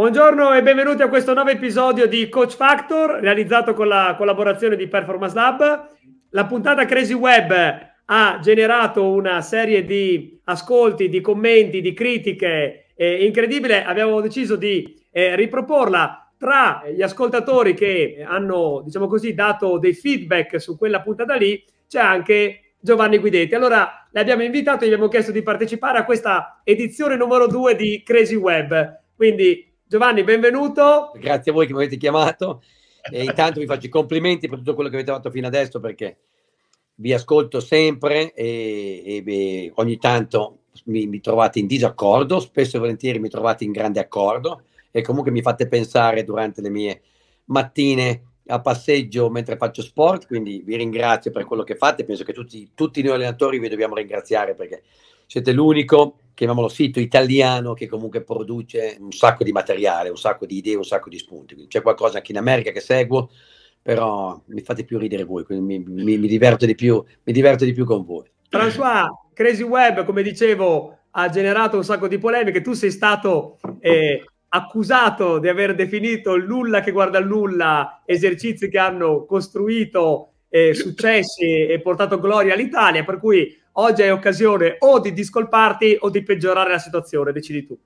Buongiorno e benvenuti a questo nuovo episodio di Coach Factor, realizzato con la collaborazione di Performance Lab. La puntata Crazy Web ha generato una serie di ascolti, di commenti, di critiche eh, incredibile. Abbiamo deciso di eh, riproporla tra gli ascoltatori che hanno, diciamo così, dato dei feedback su quella puntata lì. C'è anche Giovanni Guidetti. Allora l'abbiamo invitato e gli abbiamo chiesto di partecipare a questa edizione numero 2 di Crazy Web. Quindi Giovanni, benvenuto. Grazie a voi che mi avete chiamato e intanto vi faccio i complimenti per tutto quello che avete fatto fino adesso perché vi ascolto sempre e, e, e ogni tanto mi, mi, trovate in disaccordo, spesso e volentieri mi trovate in grande accordo e comunque mi fate pensare durante le mie mattine a passeggio mentre faccio sport, quindi vi ringrazio per quello che fate, penso che tutti, tutti noi allenatori vi dobbiamo ringraziare perché siete l'unico chiamiamolo sito italiano che comunque produce un sacco di materiale, un sacco di idee, un sacco di spunti. Quindi c'è qualcosa anche in America che seguo, però mi fate più ridere voi, quindi mi, mi, mi diverto, di più, mi diverto di più con voi. François, Crazy Web, come dicevo, ha generato un sacco di polemiche. Tu sei stato eh, accusato di aver definito nulla che guarda nulla esercizi che hanno costruito eh, successi e portato gloria all'Italia, per cui oggi hai occasione o di discolparti o di peggiorare la situazione, decidi tu.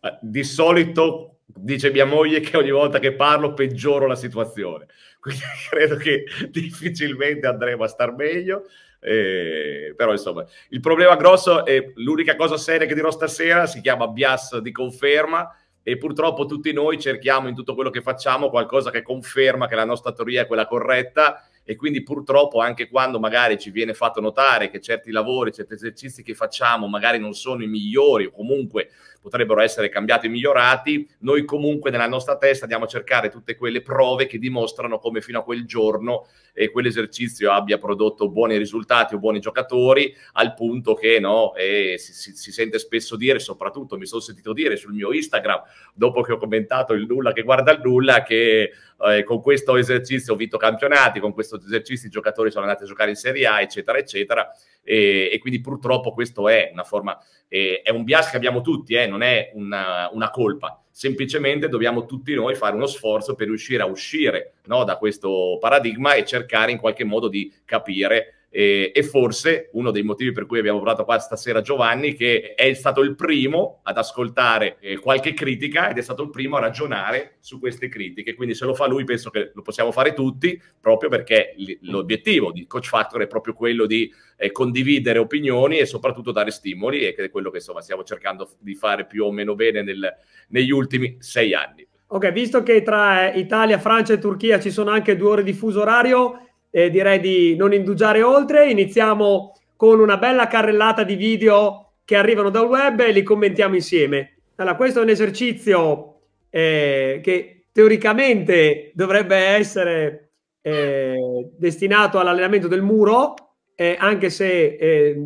Eh, di solito dice mia moglie che ogni volta che parlo peggioro la situazione, quindi credo che difficilmente andremo a star meglio. Eh, però insomma, il problema grosso è l'unica cosa seria che dirò stasera si chiama Bias di conferma e purtroppo tutti noi cerchiamo in tutto quello che facciamo qualcosa che conferma che la nostra teoria è quella corretta e quindi purtroppo anche quando magari ci viene fatto notare che certi lavori, certi esercizi che facciamo magari non sono i migliori o comunque potrebbero essere cambiati e migliorati, noi comunque nella nostra testa andiamo a cercare tutte quelle prove che dimostrano come fino a quel giorno eh, quell'esercizio abbia prodotto buoni risultati o buoni giocatori, al punto che no, eh, si, si, si, sente spesso dire, soprattutto mi sono sentito dire sul mio Instagram, dopo che ho commentato il nulla che guarda il nulla, che eh, con questo esercizio ho vinto campionati, con questo questo esercizio i giocatori sono andati a giocare in Serie A, eccetera, eccetera. E, e quindi purtroppo questo è una forma, eh, è un bias che abbiamo tutti, eh, non è una, una, colpa. Semplicemente dobbiamo tutti noi fare uno sforzo per riuscire a uscire no, da questo paradigma e cercare in qualche modo di capire e, eh, e forse uno dei motivi per cui abbiamo portato qua stasera Giovanni, che è stato il primo ad ascoltare eh, qualche critica ed è stato il primo a ragionare su queste critiche. Quindi se lo fa lui penso che lo possiamo fare tutti, proprio perché l'obiettivo di Coach Factor è proprio quello di eh, condividere opinioni e soprattutto dare stimoli, e che è quello che insomma, stiamo cercando di fare più o meno bene nel, negli ultimi sei anni. Ok, visto che tra Italia, Francia e Turchia ci sono anche due ore di fuso orario, eh, direi di non indugiare oltre. Iniziamo con una bella carrellata di video che arrivano dal web e li commentiamo insieme. Allora, questo è un esercizio eh, che teoricamente dovrebbe essere eh, destinato all'allenamento del muro, eh, anche se eh,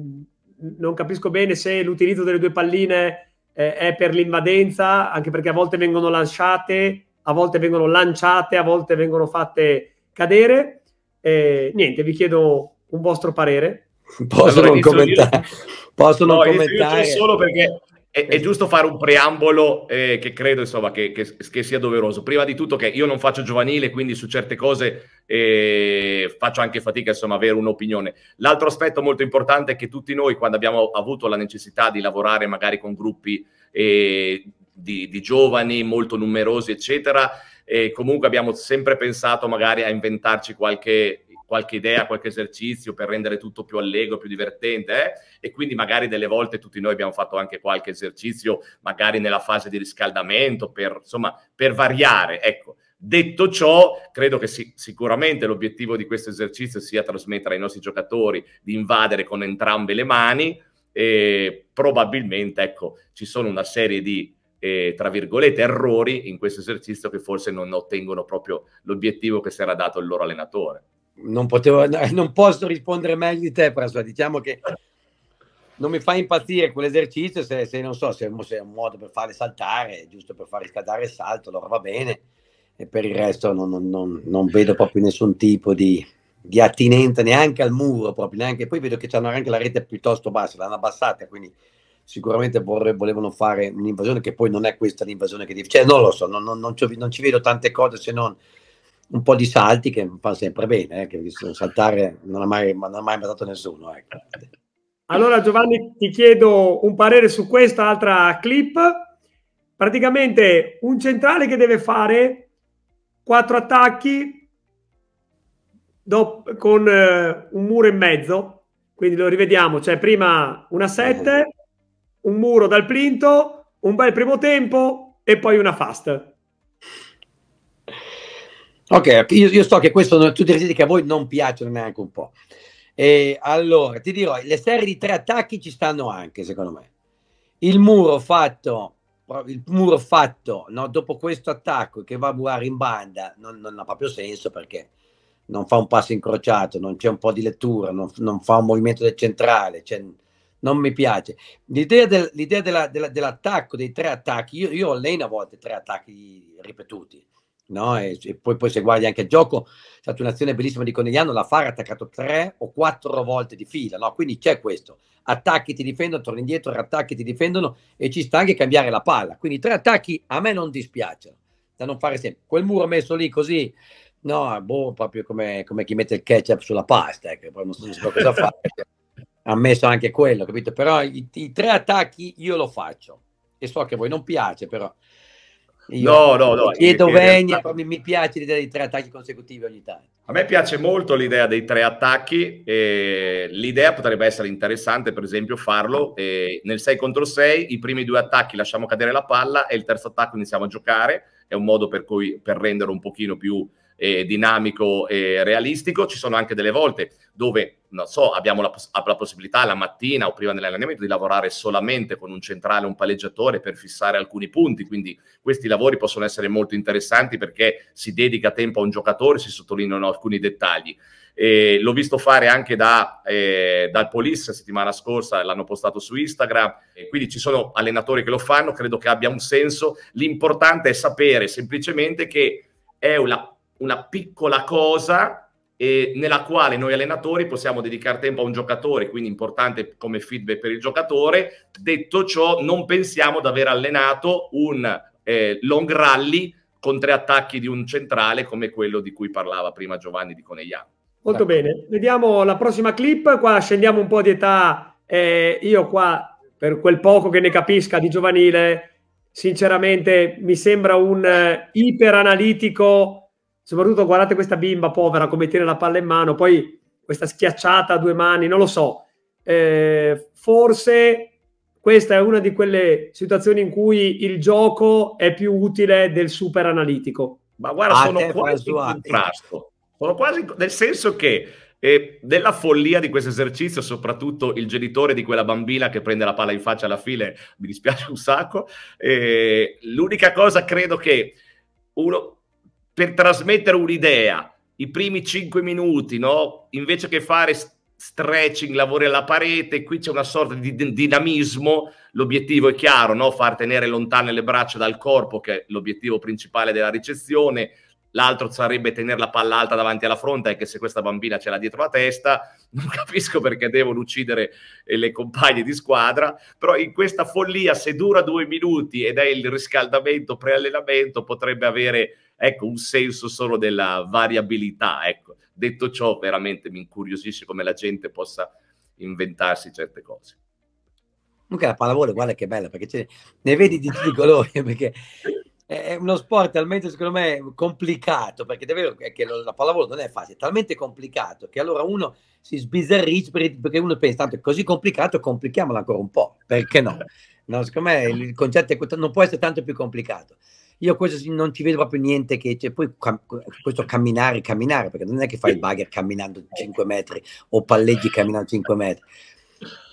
non capisco bene se l'utilizzo delle due palline eh, è per l'invadenza, anche perché a volte vengono lasciate, a volte vengono lanciate, a volte vengono fatte cadere. Eh, niente, vi chiedo un vostro parere. Posso allora, non commentare? Posso no, non commentare? solo perché è, è, giusto fare un preambolo eh, che credo insomma, che, che, che, sia doveroso. Prima di tutto che io non faccio giovanile, quindi su certe cose eh, faccio anche fatica insomma, avere un'opinione. L'altro aspetto molto importante è che tutti noi, quando abbiamo avuto la necessità di lavorare magari con gruppi eh, di, di giovani molto numerosi, eccetera, e comunque abbiamo sempre pensato magari a inventarci qualche, qualche idea, qualche esercizio per rendere tutto più allegro, più divertente eh? e quindi magari delle volte tutti noi abbiamo fatto anche qualche esercizio magari nella fase di riscaldamento per, insomma, per variare, ecco. Detto ciò, credo che sì, sicuramente l'obiettivo di questo esercizio sia trasmettere ai nostri giocatori di invadere con entrambe le mani e probabilmente ecco, ci sono una serie di eh, tra virgolette, errori in questo esercizio che forse non ottengono proprio l'obiettivo che si era dato il loro allenatore. Non, potevo, non posso rispondere meglio di te, Prasua. Diciamo che non mi fa impazzire quell'esercizio se, se non so se, se, è un modo per farle saltare, giusto per far riscaldare il salto, allora va bene. E per il resto non, non, non, non vedo proprio nessun tipo di, di attinenza neanche al muro, proprio neanche. Poi vedo che hanno anche la rete piuttosto bassa, l'hanno abbassata, quindi sicuramente vorre, volevano fare un'invasione che poi non è questa l'invasione che dice, cioè non lo so, non, non, non, ci, non, ci, vedo tante cose se non un po' di salti che fa sempre bene, eh, che saltare non ha mai, non ha mai mandato nessuno. Ecco. Allora Giovanni ti chiedo un parere su questa altra clip, praticamente un centrale che deve fare quattro attacchi con eh, un muro e mezzo, quindi lo rivediamo, cioè prima una 7, un muro dal plinto, un bel primo tempo e poi una fast. Ok, io, io so che questo, tutti i che a voi non piacciono neanche un po'. E allora, ti dirò, le serie di tre attacchi ci stanno anche, secondo me. Il muro fatto, il muro fatto no, dopo questo attacco che va a bucare in banda non, non, ha proprio senso perché non fa un passo incrociato, non c'è un po' di lettura, non, non fa un movimento del centrale, cioè, non mi piace. L'idea, del, l'idea della, della, dell'attacco, dei tre attacchi, io, io alleno a volte tre attacchi ripetuti, no? E, e poi, poi, se guardi anche il gioco, è stata un'azione bellissima di Conegliano, la Fara ha attaccato tre o quattro volte di fila, no? Quindi c'è questo, attacchi ti difendono, torni indietro, attacchi ti difendono e ci sta anche cambiare la palla. Quindi tre attacchi a me non dispiacciono, da non fare sempre. Quel muro messo lì così... No, boh, proprio come, come chi mette il ketchup sulla pasta, eh, ecco, che poi non so cosa fare. ammesso anche quello, capito? Però i, i, tre attacchi io lo faccio e so che a voi non piace, però io no, no, no, chiedo venia, realtà... mi piace l'idea dei tre attacchi consecutivi ogni tanto. A me piace molto l'idea dei tre attacchi, e l'idea potrebbe essere interessante per esempio farlo nel 6 contro 6, i primi due attacchi lasciamo cadere la palla e il terzo attacco iniziamo a giocare, è un modo per, cui, per rendere un pochino più eh, dinamico e realistico, ci sono anche delle volte dove, non so, abbiamo la, la possibilità la mattina o prima dell'allenamento di lavorare solamente con un centrale, un palleggiatore per fissare alcuni punti, quindi questi lavori possono essere molto interessanti perché si dedica tempo a un giocatore, si sottolineano alcuni dettagli. Eh, l'ho visto fare anche da, eh, dal Polis settimana scorsa, l'hanno postato su Instagram, quindi ci sono allenatori che lo fanno, credo che abbia un senso. L'importante è sapere semplicemente che è una una piccola cosa eh, nella quale noi allenatori possiamo dedicare tempo a un giocatore, quindi importante come feedback per il giocatore. Detto ciò, non pensiamo di aver allenato un eh, long rally con tre attacchi di un centrale come quello di cui parlava prima Giovanni di Conegliano. Molto bene, vediamo la prossima clip, qua scendiamo un po' di età, eh, io qua per quel poco che ne capisca di giovanile, sinceramente mi sembra un eh, iperanalitico soprattutto guardate questa bimba povera come tiene la palla in mano, poi questa schiacciata a due mani, non lo so. Eh, forse questa è una di quelle situazioni in cui il gioco è più utile del super analitico. Ma guarda, ah, sono quasi in contrasto. Sono quasi nel senso che eh, della follia di questo esercizio, soprattutto il genitore di quella bambina che prende la palla in faccia alla fine, mi dispiace un sacco. Eh, l'unica cosa credo che uno per trasmettere un'idea, i primi cinque minuti, no? invece che fare stretching, lavori alla parete, qui c'è una sorta di dinamismo, l'obiettivo è chiaro, no? far tenere lontane le braccia dal corpo, che è l'obiettivo principale della ricezione, l'altro sarebbe tenere la palla alta davanti alla fronte, anche se questa bambina ce l'ha dietro la testa, non capisco perché devono uccidere eh, le compagne di squadra, però in questa follia, se dura due minuti ed è il riscaldamento pre-allenamento, potrebbe avere ecco, un senso solo della variabilità, ecco. Detto ciò, veramente mi incuriosisce come la gente possa inventarsi certe cose. Comunque la pallavolo, guarda che bella, perché ne vedi di tutti i colori, perché è uno sport talmente, secondo me, complicato, perché davvero è che la pallavolo non è facile, è talmente complicato che allora uno si sbizzarrisce perché uno pensa, tanto è così complicato, complichiamolo ancora un po', perché no? no secondo me il concetto è, non può essere tanto più complicato io questo non ci vedo proprio niente che cioè, poi cam- questo camminare, camminare, perché non è che fai il bagger camminando 5 eh. metri o palleggi camminando 5 metri.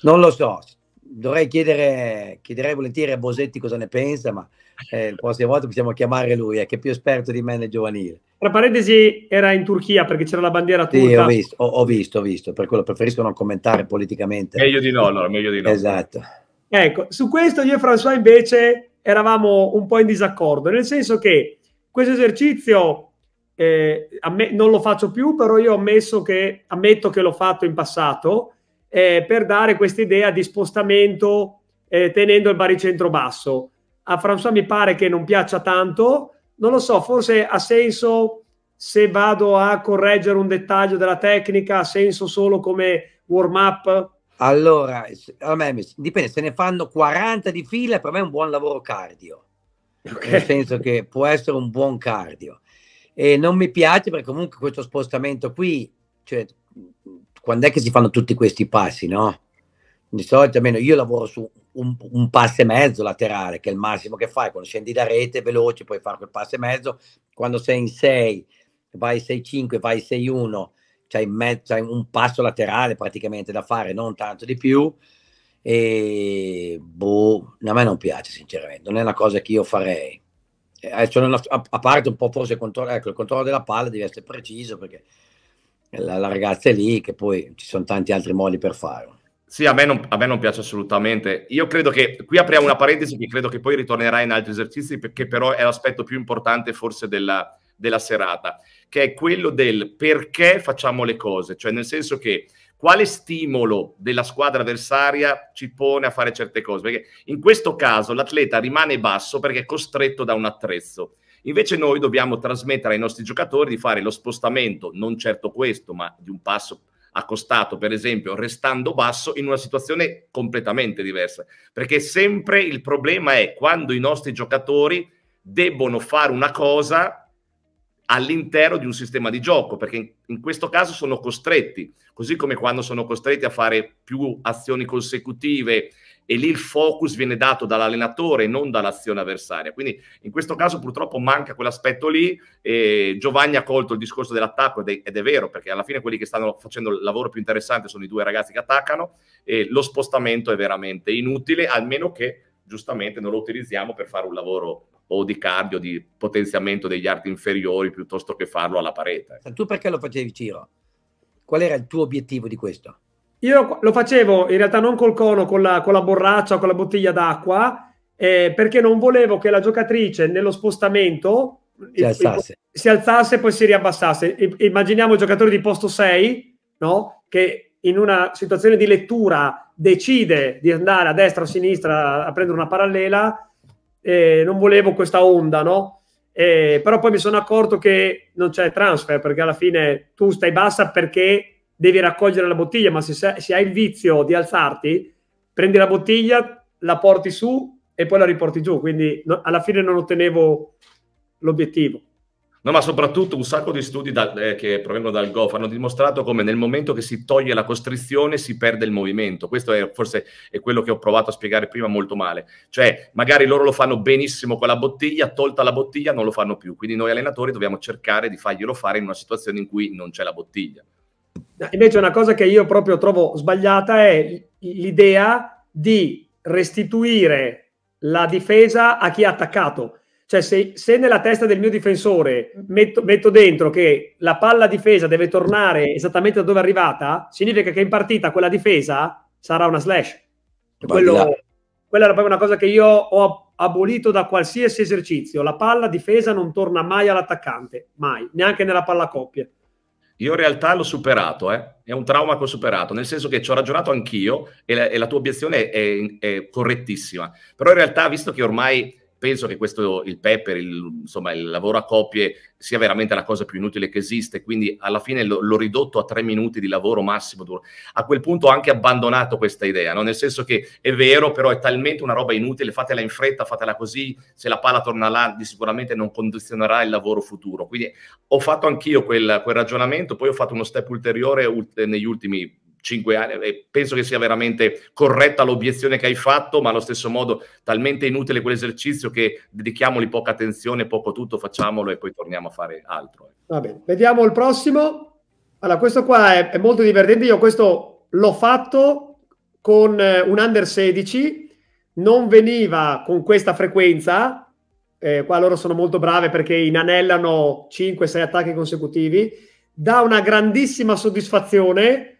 Non lo so, dovrei chiedere, chiederei volentieri a Bosetti cosa ne pensa, ma eh, la prossima volta possiamo chiamare lui, eh, che è più esperto di me nel giovanile. Tra parentesi, era in Turchia perché c'era la bandiera turca. Sì, ho visto, ho, ho visto, ho visto, per quello preferisco non commentare politicamente. Meglio di no, allora, meglio di no. Esatto. Ecco, su questo io e François invece eravamo un po' in disaccordo, nel senso che questo esercizio eh, me, non lo faccio più, però io che, ammetto che l'ho fatto in passato eh, per dare questa idea di spostamento eh, tenendo il baricentro basso. A François mi pare che non piaccia tanto, non lo so, forse ha senso se vado a correggere un dettaglio della tecnica, ha senso solo come warm up allora, a me dipende, se ne fanno 40 di fila, per me è un buon lavoro cardio, okay. nel senso che può essere un buon cardio. E non mi piace perché comunque questo spostamento qui, cioè, quando è che si fanno tutti questi passi, no? Di solito almeno io lavoro su un, un passo e mezzo laterale, che è il massimo che fai, quando scendi da rete veloce puoi fare quel passo e mezzo, quando sei in 6, vai 6-5, vai 6-1 c'hai, me- c'hai un passo laterale praticamente da fare, non tanto di più. E boh, a me non piace sinceramente, non è una cosa che io farei. Una, eh, a parte un po' forse il controllo, ecco, il controllo della palla deve essere preciso perché la, la, ragazza è lì che poi ci sono tanti altri modi per farlo. Sì, a me, non, a me, non, piace assolutamente. Io credo che qui apriamo una parentesi che credo che poi ritornerà in altri esercizi perché però è l'aspetto più importante forse della, della serata che è quello del perché facciamo le cose, cioè nel senso che quale stimolo della squadra avversaria ci pone a fare certe cose, perché in questo caso l'atleta rimane basso perché è costretto da un attrezzo. Invece noi dobbiamo trasmettere ai nostri giocatori di fare lo spostamento, non certo questo, ma di un passo accostato, per esempio, restando basso in una situazione completamente diversa. Perché sempre il problema è quando i nostri giocatori debbono fare una cosa all'interno di un sistema di gioco, perché in, questo caso sono costretti, così come quando sono costretti a fare più azioni consecutive e lì il focus viene dato dall'allenatore, e non dall'azione avversaria. Quindi in questo caso purtroppo manca quell'aspetto lì. E Giovanni ha colto il discorso dell'attacco ed, ed è, vero, perché alla fine quelli che stanno facendo il lavoro più interessante sono i due ragazzi che attaccano e lo spostamento è veramente inutile, almeno che giustamente non lo utilizziamo per fare un lavoro o di cardio, di potenziamento degli arti inferiori piuttosto che farlo alla parete. Tu perché lo facevi Ciro? Qual era il tuo obiettivo di questo? Io lo facevo in realtà non col cono, con la, con la borraccia, con la bottiglia d'acqua, eh, perché non volevo che la giocatrice nello spostamento si alzasse, si alzasse e poi si riabbassasse. I, immaginiamo il giocatore di posto 6, no? che in una situazione di lettura decide di andare a destra o a sinistra a prendere una parallela eh, non volevo questa onda, no? Eh, però poi mi sono accorto che non c'è transfer perché alla fine tu stai bassa perché devi raccogliere la bottiglia, ma se, sei, se hai il vizio di alzarti, prendi la bottiglia, la porti su e poi la riporti giù. Quindi no, alla fine non ottenevo l'obiettivo. No, ma soprattutto un sacco di studi da, eh, che provengono dal GOF hanno dimostrato come nel momento che si toglie la costrizione si perde il movimento. Questo è forse è quello che ho provato a spiegare prima molto male. Cioè, magari loro lo fanno benissimo con la bottiglia, tolta la bottiglia non lo fanno più. Quindi noi allenatori dobbiamo cercare di farglielo fare in una situazione in cui non c'è la bottiglia. Eh, invece una cosa che io proprio trovo sbagliata è l'idea di restituire la difesa a chi ha attaccato cioè, se, se, nella testa del mio difensore mm. metto, metto, dentro che la palla difesa deve tornare esattamente da dove è arrivata, significa che in partita quella difesa sarà una slash. Quello, quella era proprio una cosa che io ho abolito da qualsiasi esercizio. La palla difesa non torna mai all'attaccante, mai, neanche nella palla coppia. Io in realtà l'ho superato, eh. è un trauma che ho superato, nel senso che ci ho ragionato anch'io e la, e la tua obiezione è, è, è correttissima. Però in realtà, visto che ormai penso che questo, il Pepper, il, insomma, il lavoro a coppie sia veramente la cosa più inutile che esiste, quindi alla fine lo, l'ho ridotto a tre minuti di lavoro massimo. A quel punto ho anche abbandonato questa idea, no? nel senso che è vero, però è talmente una roba inutile, fatela in fretta, fatela così, se la palla torna là sicuramente non condizionerà il lavoro futuro. Quindi ho fatto anch'io quel, quel ragionamento, poi ho fatto uno step ulteriore ult- negli ultimi cinque anni, penso che sia veramente corretta l'obiezione che hai fatto, ma allo stesso modo talmente inutile quell'esercizio che dedichiamoli poca attenzione, poco tutto, facciamolo e poi torniamo a fare altro. Ecco. Va bene, vediamo il prossimo. Allora, questo qua è, è molto divertente, io questo l'ho fatto con eh, un under 16, non veniva con questa frequenza, eh, qua loro sono molto brave perché inanellano 5-6 attacchi consecutivi, dà una grandissima soddisfazione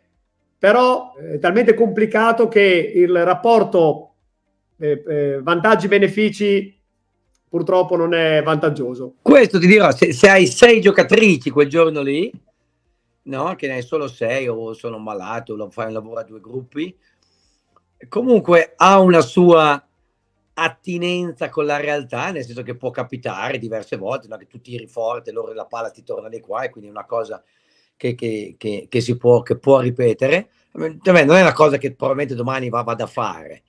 però eh, è talmente complicato che il rapporto eh, eh, vantaggi-benefici purtroppo non è vantaggioso. Questo ti dirò, se, se hai sei giocatrici quel giorno lì, no, che ne hai solo sei o sono malato o fai un lavoro a due gruppi, comunque ha una sua attinenza con la realtà, nel senso che può capitare diverse volte, no? che tu tiri forte, loro la palla ti torna di qua e quindi è una cosa che, che, che, che si può, può, ripetere non è una cosa che probabilmente domani vada a fare,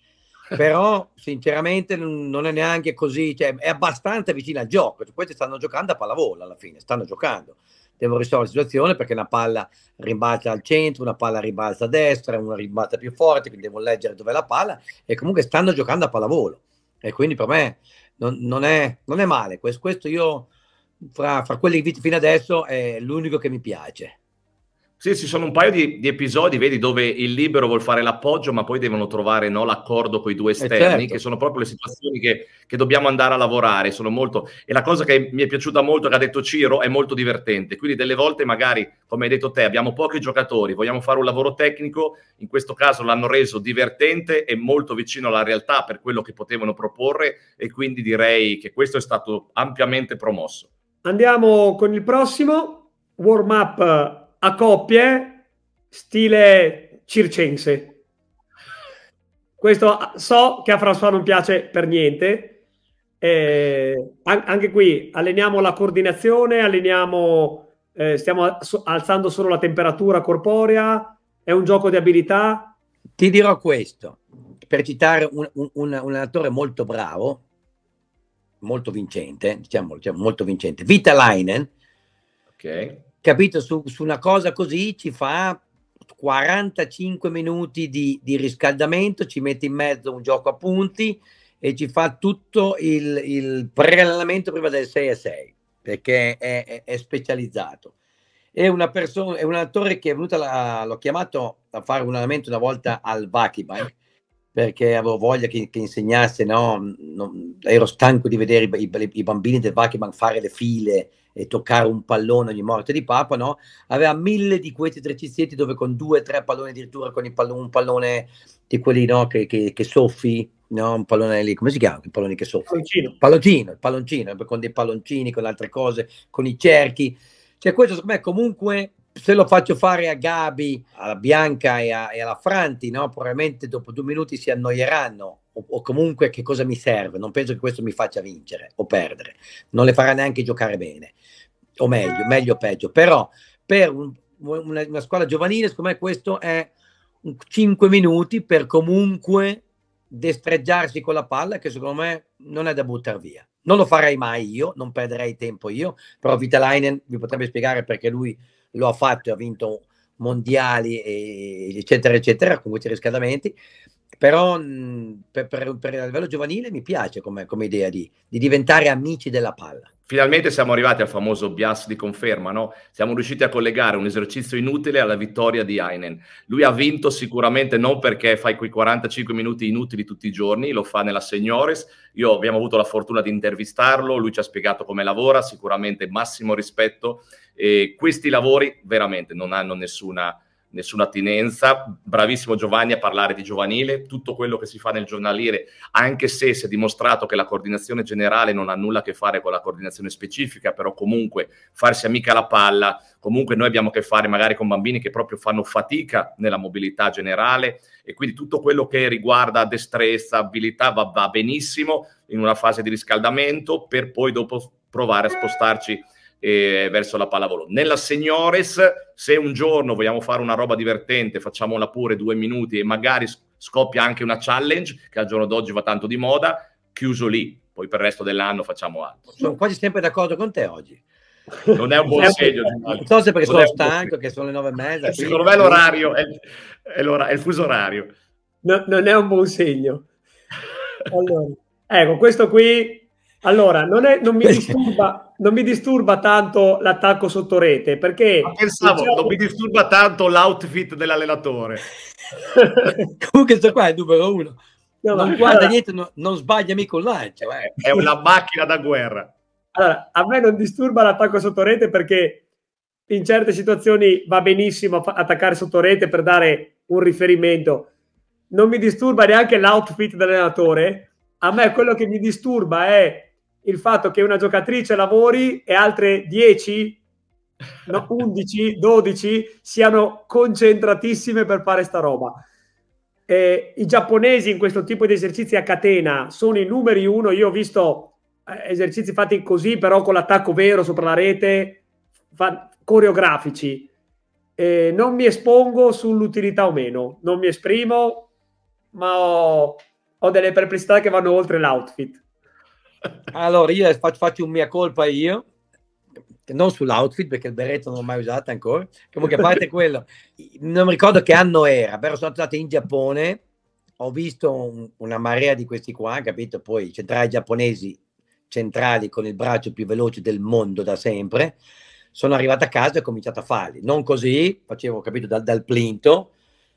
però sinceramente non è neanche così, cioè, è abbastanza vicina al gioco. Questi stanno giocando a pallavolo alla fine, stanno giocando. Devono risolvere la situazione perché una palla rimbalza al centro, una palla rimbalza a destra, una rimbalza più forte, quindi devo leggere dov'è la palla e comunque stanno giocando a pallavolo. E quindi per me non, non, è, non è, male. Questo, questo io, fra, fra quelli che fino adesso, è l'unico che mi piace. Sì, ci sono un paio di, di, episodi, vedi, dove il libero vuol fare l'appoggio, ma poi devono trovare no, l'accordo con i due eh, esterni, certo. che sono proprio le situazioni che, che, dobbiamo andare a lavorare. Sono molto... E la cosa che mi è piaciuta molto, che ha detto Ciro, è molto divertente. Quindi delle volte magari, come hai detto te, abbiamo pochi giocatori, vogliamo fare un lavoro tecnico, in questo caso l'hanno reso divertente e molto vicino alla realtà per quello che potevano proporre e quindi direi che questo è stato ampiamente promosso. Andiamo con il prossimo, warm up a coppie stile circense. Questo so che a François non piace per niente. Eh, anche qui alleniamo la coordinazione, alleniamo, eh, stiamo alzando solo la temperatura corporea, è un gioco di abilità. Ti dirò questo, per citare un, un, un, un attore molto bravo, molto vincente, diciamo, diciamo molto vincente, Vita Leinen, okay capito, su, su una cosa così ci fa 45 minuti di, di, riscaldamento, ci mette in mezzo un gioco a punti e ci fa tutto il, il preallenamento prima del 6 a 6 perché è, è, è specializzato. È, persona, è, un attore che è venuto, la, l'ho chiamato a fare un allenamento una volta al Vakibank perché avevo voglia che, che insegnasse, no? non, ero stanco di vedere i, i, i bambini del Vakibank fare le file e toccare un pallone ogni morte di papa, no? Aveva mille di questi esercizi dove con due, tre palloni addirittura, con pallone, un pallone di quelli, no? Che, che, che soffi, no? Un pallone lì, come si chiama? I palloni che soffi? Palloncino. Palloncino, palloncino, eh, con dei palloncini, con altre cose, con i cerchi. Cioè questo secondo me comunque se lo faccio fare a Gabi, alla Bianca e, a, e alla Franti, no? probabilmente dopo due minuti si annoieranno. o, comunque che cosa mi serve? Non penso che questo mi faccia vincere o perdere. Non le farà neanche giocare bene o meglio, meglio o peggio, però per un, una, una, squadra giovanile, secondo me questo è 5 minuti per comunque destreggiarsi con la palla che secondo me non è da buttare via. Non lo farei mai io, non perderei tempo io, però Vitalainen vi potrebbe spiegare perché lui lo ha fatto e ha vinto mondiali, e eccetera, eccetera, con questi riscaldamenti però mhmm, per, per, per, a livello giovanile mi piace come, come idea di, di, diventare amici della palla. Finalmente siamo arrivati al famoso bias di conferma, no? Siamo riusciti a collegare un esercizio inutile alla vittoria di Ainen. Lui ha vinto sicuramente non perché fai quei 45 minuti inutili tutti i giorni, lo fa nella Signores. Io abbiamo avuto la fortuna di intervistarlo, lui ci ha spiegato come lavora, sicuramente massimo rispetto. E questi lavori veramente non hanno nessuna nessuna attinenza. Bravissimo Giovanni a parlare di giovanile, tutto quello che si fa nel giornaliere, anche se si è dimostrato che la coordinazione generale non ha nulla a che fare con la coordinazione specifica, però comunque farsi amica la palla, comunque noi abbiamo a che fare magari con bambini che proprio fanno fatica nella mobilità generale e quindi tutto quello che riguarda destrezza, abilità va, va benissimo in una fase di riscaldamento per poi dopo provare a spostarci eh, verso la pallavolo. Nella Signores, se un giorno vogliamo fare una roba divertente, facciamola pure due minuti e magari scoppia anche una challenge, che al giorno d'oggi va tanto di moda, chiuso lì. Poi per il resto dell'anno facciamo altro. Sono quasi sempre d'accordo con te oggi non è un buon segno. Non so se perché sono stanco, che sono le nove e mezza. Eh, secondo me l'orario è, è, l'ora, è il fuso orario. No, non è un buon segno. Allora, ecco, questo qui. Allora, non, è, non mi disturba non mi disturba tanto l'attacco sotto rete perché pensavo diciamo... non mi disturba tanto l'outfit dell'allenatore comunque questo qua è il numero uno no, non guarda allora... niente non, non sbaglia mica un lancio eh. è una macchina da guerra allora a me non disturba l'attacco sotto rete perché in certe situazioni va benissimo attaccare sotto rete per dare un riferimento non mi disturba neanche l'outfit dell'allenatore a me quello che mi disturba è il fatto che una giocatrice lavori e altre 10, no, 11, 12 siano concentratissime per fare sta roba. Eh, I giapponesi in questo tipo di esercizi a catena sono i numeri uno. Io ho visto eh, esercizi fatti così, però con l'attacco vero sopra la rete, fa- coreografici. Eh, non mi espongo sull'utilità o meno, non mi esprimo, ma ho, ho delle perplessità che vanno oltre l'outfit allora io faccio, faccio un mia colpa io non sull'outfit perché il berretto non l'ho mai usato ancora comunque a parte quello non mi ricordo che anno era però sono andato in Giappone ho visto un, una marea di questi qua capito poi centrali giapponesi centrali con il braccio più veloce del mondo da sempre sono arrivato a casa e ho cominciato a farli non così facevo capito dal, dal plinto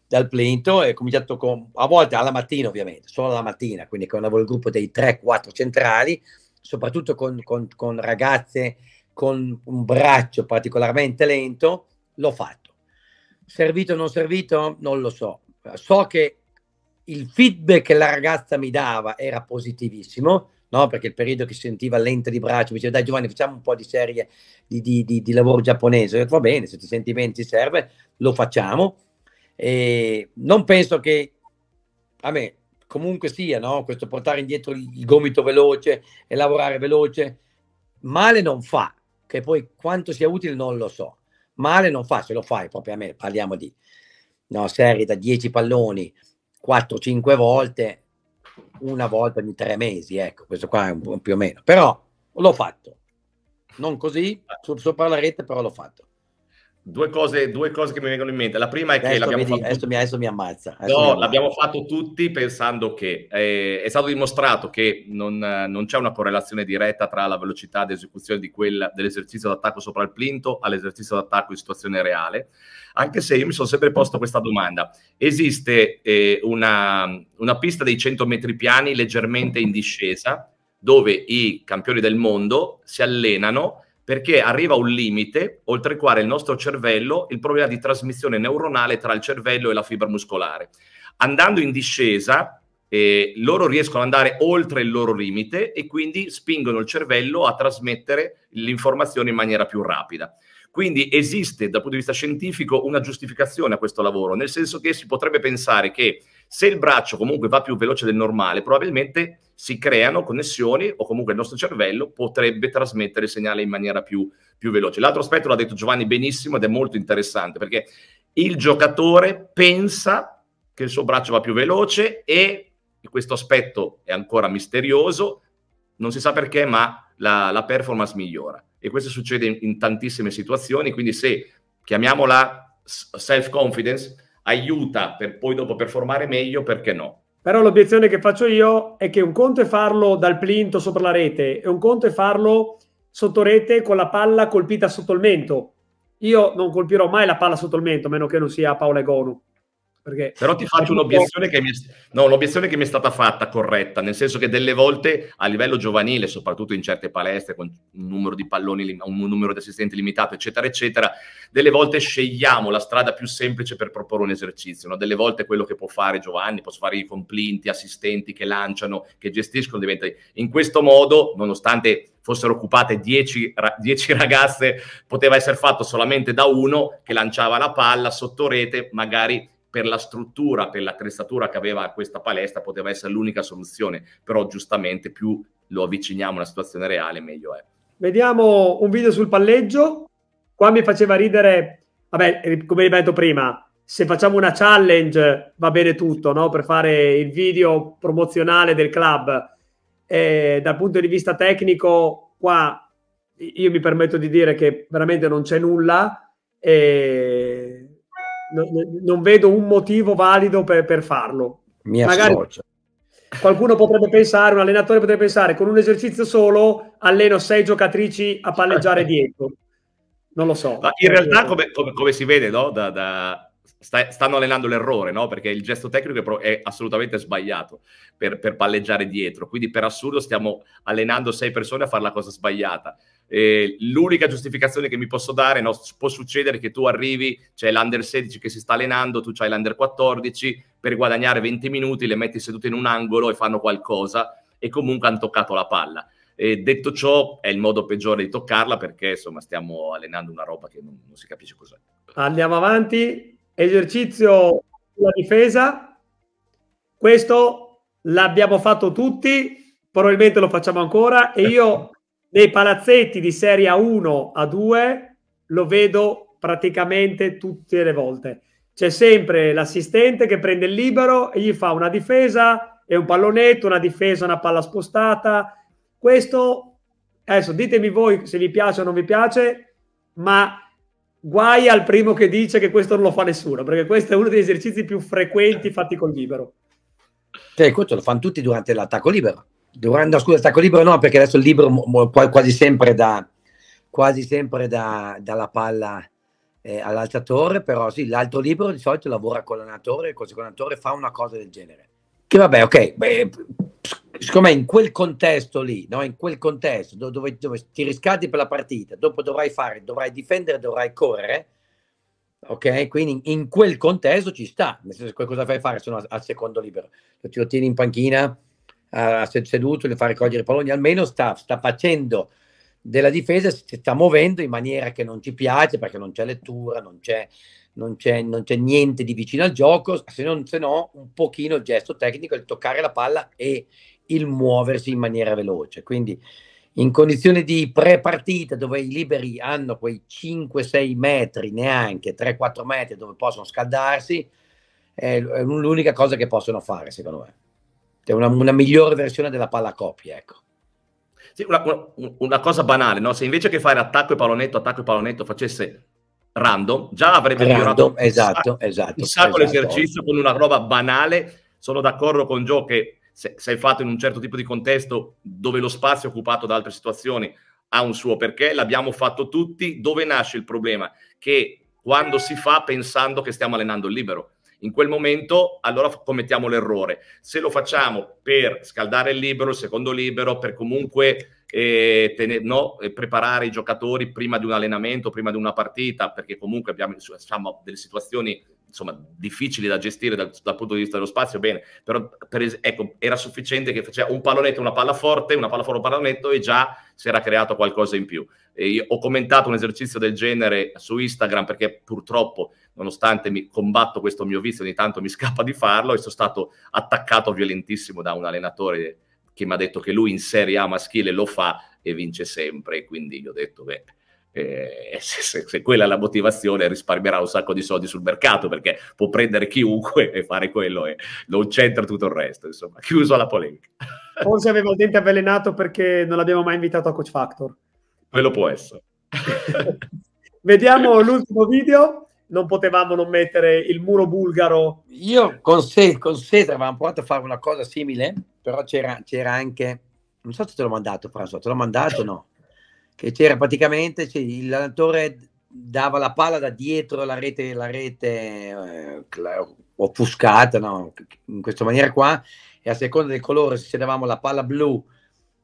dal plinto e ho cominciato con, a volte alla mattina ovviamente, solo alla mattina, quindi con il gruppo dei 3-4 centrali, soprattutto con, con, con, ragazze con un braccio particolarmente lento, l'ho fatto. Servito o non servito, non lo so. So che il feedback che la ragazza mi dava era positivissimo, no? perché il periodo che si sentiva lenta di braccio, mi diceva dai Giovanni facciamo un po' di serie di, di, di, di lavoro giapponese, va bene, se ti senti bene ti serve, lo facciamo e non penso che a me comunque sia, no? questo portare indietro il gomito veloce e lavorare veloce, male non fa, che poi quanto sia utile non lo so, male non fa, se lo fai proprio a me, parliamo di no, serie da 10 palloni 4-5 volte, una volta ogni tre mesi, ecco, questo qua è un, più o meno, però l'ho fatto, non così, sopra la rete, però l'ho fatto. Due cose, due cose, che mi vengono in mente. La prima è che adesso l'abbiamo mi, fatto... Adesso mi, adesso mi ammazza. Adesso no, mi ammazza. l'abbiamo fatto tutti pensando che eh, è stato dimostrato che non, non, c'è una correlazione diretta tra la velocità di esecuzione di quella, dell'esercizio d'attacco sopra il plinto all'esercizio d'attacco in situazione reale, anche se io mi sono sempre posto questa domanda. Esiste eh, una, una pista dei 100 metri piani leggermente in discesa dove i campioni del mondo si allenano perché arriva un limite oltre il quale il nostro cervello, il problema di trasmissione neuronale tra il cervello e la fibra muscolare. Andando in discesa, eh, loro riescono ad andare oltre il loro limite e quindi spingono il cervello a trasmettere l'informazione in maniera più rapida. Quindi esiste dal punto di vista scientifico una giustificazione a questo lavoro, nel senso che si potrebbe pensare che se il braccio comunque va più veloce del normale, probabilmente si creano connessioni o comunque il nostro cervello potrebbe trasmettere il segnale in maniera più, più veloce. L'altro aspetto l'ha detto Giovanni benissimo ed è molto interessante perché il giocatore pensa che il suo braccio va più veloce e questo aspetto è ancora misterioso, non si sa perché, ma la, la performance migliora. E questo succede in, in tantissime situazioni, quindi se chiamiamola self-confidence, aiuta per poi dopo performare meglio, perché no? Però l'obiezione che faccio io è che un conto è farlo dal plinto sopra la rete e un conto è farlo sotto rete con la palla colpita sotto il mento. Io non colpirò mai la palla sotto il mento, a meno che non sia Paola Egonu. Perché Però ti faccio un'obiezione che, mi, no, un'obiezione che mi è stata fatta corretta, nel senso che delle volte a livello giovanile, soprattutto in certe palestre con un numero di palloni, un numero di assistenti limitato, eccetera, eccetera, delle volte scegliamo la strada più semplice per proporre un esercizio. No? Delle volte quello che può fare Giovanni, posso fare i complinti, assistenti che lanciano, che gestiscono, diventa... In questo modo, nonostante fossero occupate 10, ragazze, poteva essere fatto solamente da uno che lanciava la palla sotto rete, magari per la struttura, per l'attrezzatura che aveva questa palestra, poteva essere l'unica soluzione, però giustamente più lo avviciniamo alla situazione reale, meglio è. Vediamo un video sul palleggio. Qua mi faceva ridere, vabbè, come ripeto prima, se facciamo una challenge va bene tutto, no? Per fare il video promozionale del club. E dal punto di vista tecnico, qua io mi permetto di dire che veramente non c'è nulla. E non, vedo un motivo valido per, per farlo. Mi Magari qualcuno potrebbe pensare, un allenatore potrebbe pensare, con un esercizio solo alleno sei giocatrici a palleggiare dietro. Non lo so. Ma in realtà, come, come, come, si vede, no? da, da stanno allenando l'errore, no? Perché il gesto tecnico è, assolutamente sbagliato per, per, palleggiare dietro. Quindi, per assurdo, stiamo allenando sei persone a fare la cosa sbagliata. Eh, l'unica giustificazione che mi posso dare, no, può succedere che tu arrivi, c'è l'under 16 che si sta allenando, tu c'hai l'under 14, per guadagnare 20 minuti le metti sedute in un angolo e fanno qualcosa e comunque hanno toccato la palla. E detto ciò, è il modo peggiore di toccarla perché insomma stiamo allenando una roba che non, non si capisce cos'è. Andiamo avanti. Esercizio sulla difesa. Questo l'abbiamo fatto tutti, probabilmente lo facciamo ancora e io nei palazzetti di Serie 1 a 2 lo vedo praticamente tutte le volte. C'è sempre l'assistente che prende il libero e gli fa una difesa e un pallonetto, una difesa, una palla spostata. Questo, adesso ditemi voi se vi piace o non vi piace, ma guai al primo che dice che questo non lo fa nessuno, perché questo è uno degli esercizi più frequenti fatti col libero. Cioè, questo lo fanno tutti durante l'attacco libero. Durante, no, scusa, attacco libero no, perché adesso il libro mu- quasi sempre, da, quasi sempre da, dalla palla eh, all'alzatore, però sì, l'altro libro di solito lavora con l'allenatore e col secondatore fa una cosa del genere. Che vabbè, ok, siccome in quel contesto lì, no? in quel contesto dove, dove, ti riscaldi per la partita, dopo dovrai fare, dovrai difendere, dovrai correre, ok? Quindi in, quel contesto ci sta, nel senso cosa fai fare se no al secondo libero? Ti lo tieni in panchina ha seduto e fa raccogliere palloni, almeno sta, sta, facendo della difesa, si sta muovendo in maniera che non ci piace perché non c'è lettura, non c'è, non c'è, non c'è niente di vicino al gioco, se, non, se no un pochino il gesto tecnico, il toccare la palla e il muoversi in maniera veloce. Quindi in condizioni di pre-partita dove i liberi hanno quei 5-6 metri, neanche 3-4 metri dove possono scaldarsi, è l'unica cosa che possono fare secondo me cioè una, una migliore versione della palla a coppie, ecco. Sì, una, una, una, cosa banale, no? se invece che fare attacco e pallonetto, attacco e pallonetto facesse random, già avrebbe random, migliorato esatto, un sacco, esatto, un sacco esatto. l'esercizio con una roba banale. Sono d'accordo con Joe che se, se, è fatto in un certo tipo di contesto dove lo spazio è occupato da altre situazioni ha un suo perché, l'abbiamo fatto tutti. Dove nasce il problema? Che quando si fa pensando che stiamo allenando il libero in quel momento allora commettiamo l'errore. Se lo facciamo per scaldare il libero, il secondo libero, per comunque eh, tener, no, eh, preparare i giocatori prima di un allenamento, prima di una partita, perché comunque abbiamo diciamo, delle situazioni insomma, difficili da gestire dal, dal, punto di vista dello spazio, bene, però per, ecco, era sufficiente che faceva un pallonetto, una palla forte, una palla forte, un pallonetto e già si era creato qualcosa in più. ho commentato un esercizio del genere su Instagram perché purtroppo nonostante mi combatto questo mio vizio, ogni tanto mi scappa di farlo e sono stato attaccato violentissimo da un allenatore che mi ha detto che lui in Serie A maschile lo fa e vince sempre. quindi gli ho detto, beh, eh, se, se, se, quella è la motivazione risparmierà un sacco di soldi sul mercato perché può prendere chiunque e fare quello e non c'entra tutto il resto insomma chiuso la polemica forse aveva il dente avvelenato perché non l'abbiamo mai invitato a Coach Factor quello può essere vediamo l'ultimo video non potevamo non mettere il muro bulgaro. Io con, sé, con Cesare avevamo provato a fare una cosa simile, però c'era, c'era ante, non so se te l'ho mandato Franzo, te l'ho mandato o no? Che c'era praticamente, cioè, l'allenatore dava la palla da dietro la rete, la rete eh, offuscata, no? in questa maniera qua, e a seconda del colore, se davamo la palla blu,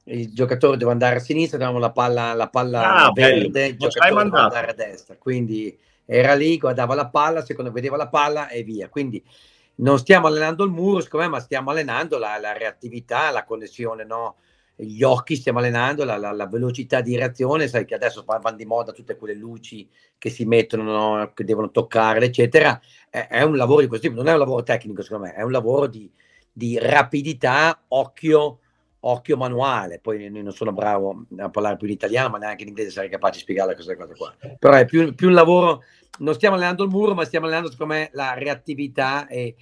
il giocatore doveva andare a sinistra, davamo la palla, la palla ah, verde, bello. il giocatore doveva andare a destra. Quindi era lì, guardava la palla, secondo vedeva la palla e via. Quindi non stiamo allenando il muro, secondo me, ma stiamo allenando la, la reattività, la connessione, no? gli occhi, stiamo allenando la, la, la, velocità di reazione, sai che adesso vanno di moda tutte quelle luci che si mettono, no? che devono toccare, eccetera. È, è, un lavoro di questo tipo, non è un lavoro tecnico, secondo me, è un lavoro di, di rapidità, occhio occhio manuale, poi non sono bravo a parlare più in italiano, ma neanche in inglese sarei capace di spiegare queste cose qua. Però è più, più, un lavoro, non stiamo allenando il muro, ma stiamo allenando secondo me la reattività e,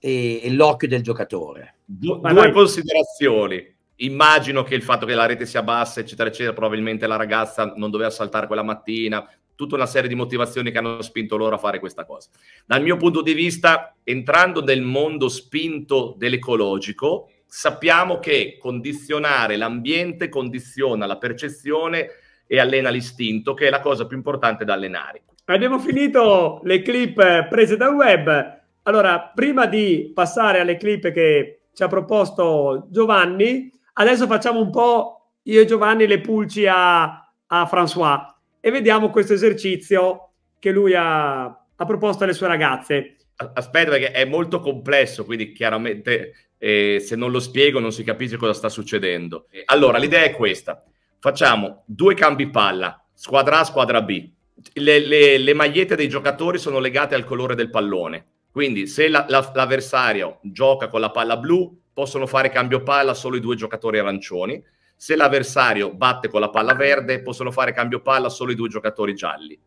e, e l'occhio del giocatore. Du- ma due noi... considerazioni. Immagino che il fatto che la rete sia bassa, eccetera, eccetera, probabilmente la ragazza non doveva saltare quella mattina, tutta una serie di motivazioni che hanno spinto loro a fare questa cosa. Dal mio punto di vista, entrando nel mondo spinto dell'ecologico, sappiamo che condizionare l'ambiente condiziona la percezione e allena l'istinto, che è la cosa più importante da allenare. Abbiamo finito le clip eh, prese dal web. Allora, prima di passare alle clip che ci ha proposto Giovanni, adesso facciamo un po' io e Giovanni le pulci a, a François e vediamo questo esercizio che lui ha, ha proposto alle sue ragazze. Aspetta, perché è molto complesso, quindi chiaramente eh, se non lo spiego non si capisce cosa sta succedendo. Allora, l'idea è questa. Facciamo due cambi palla, squadra A, squadra B. Le, le, le magliette dei giocatori sono legate al colore del pallone. Quindi se la, la, l'avversario gioca con la palla blu, possono fare cambio palla solo i due giocatori arancioni. Se l'avversario batte con la palla verde, possono fare cambio palla solo i due giocatori gialli.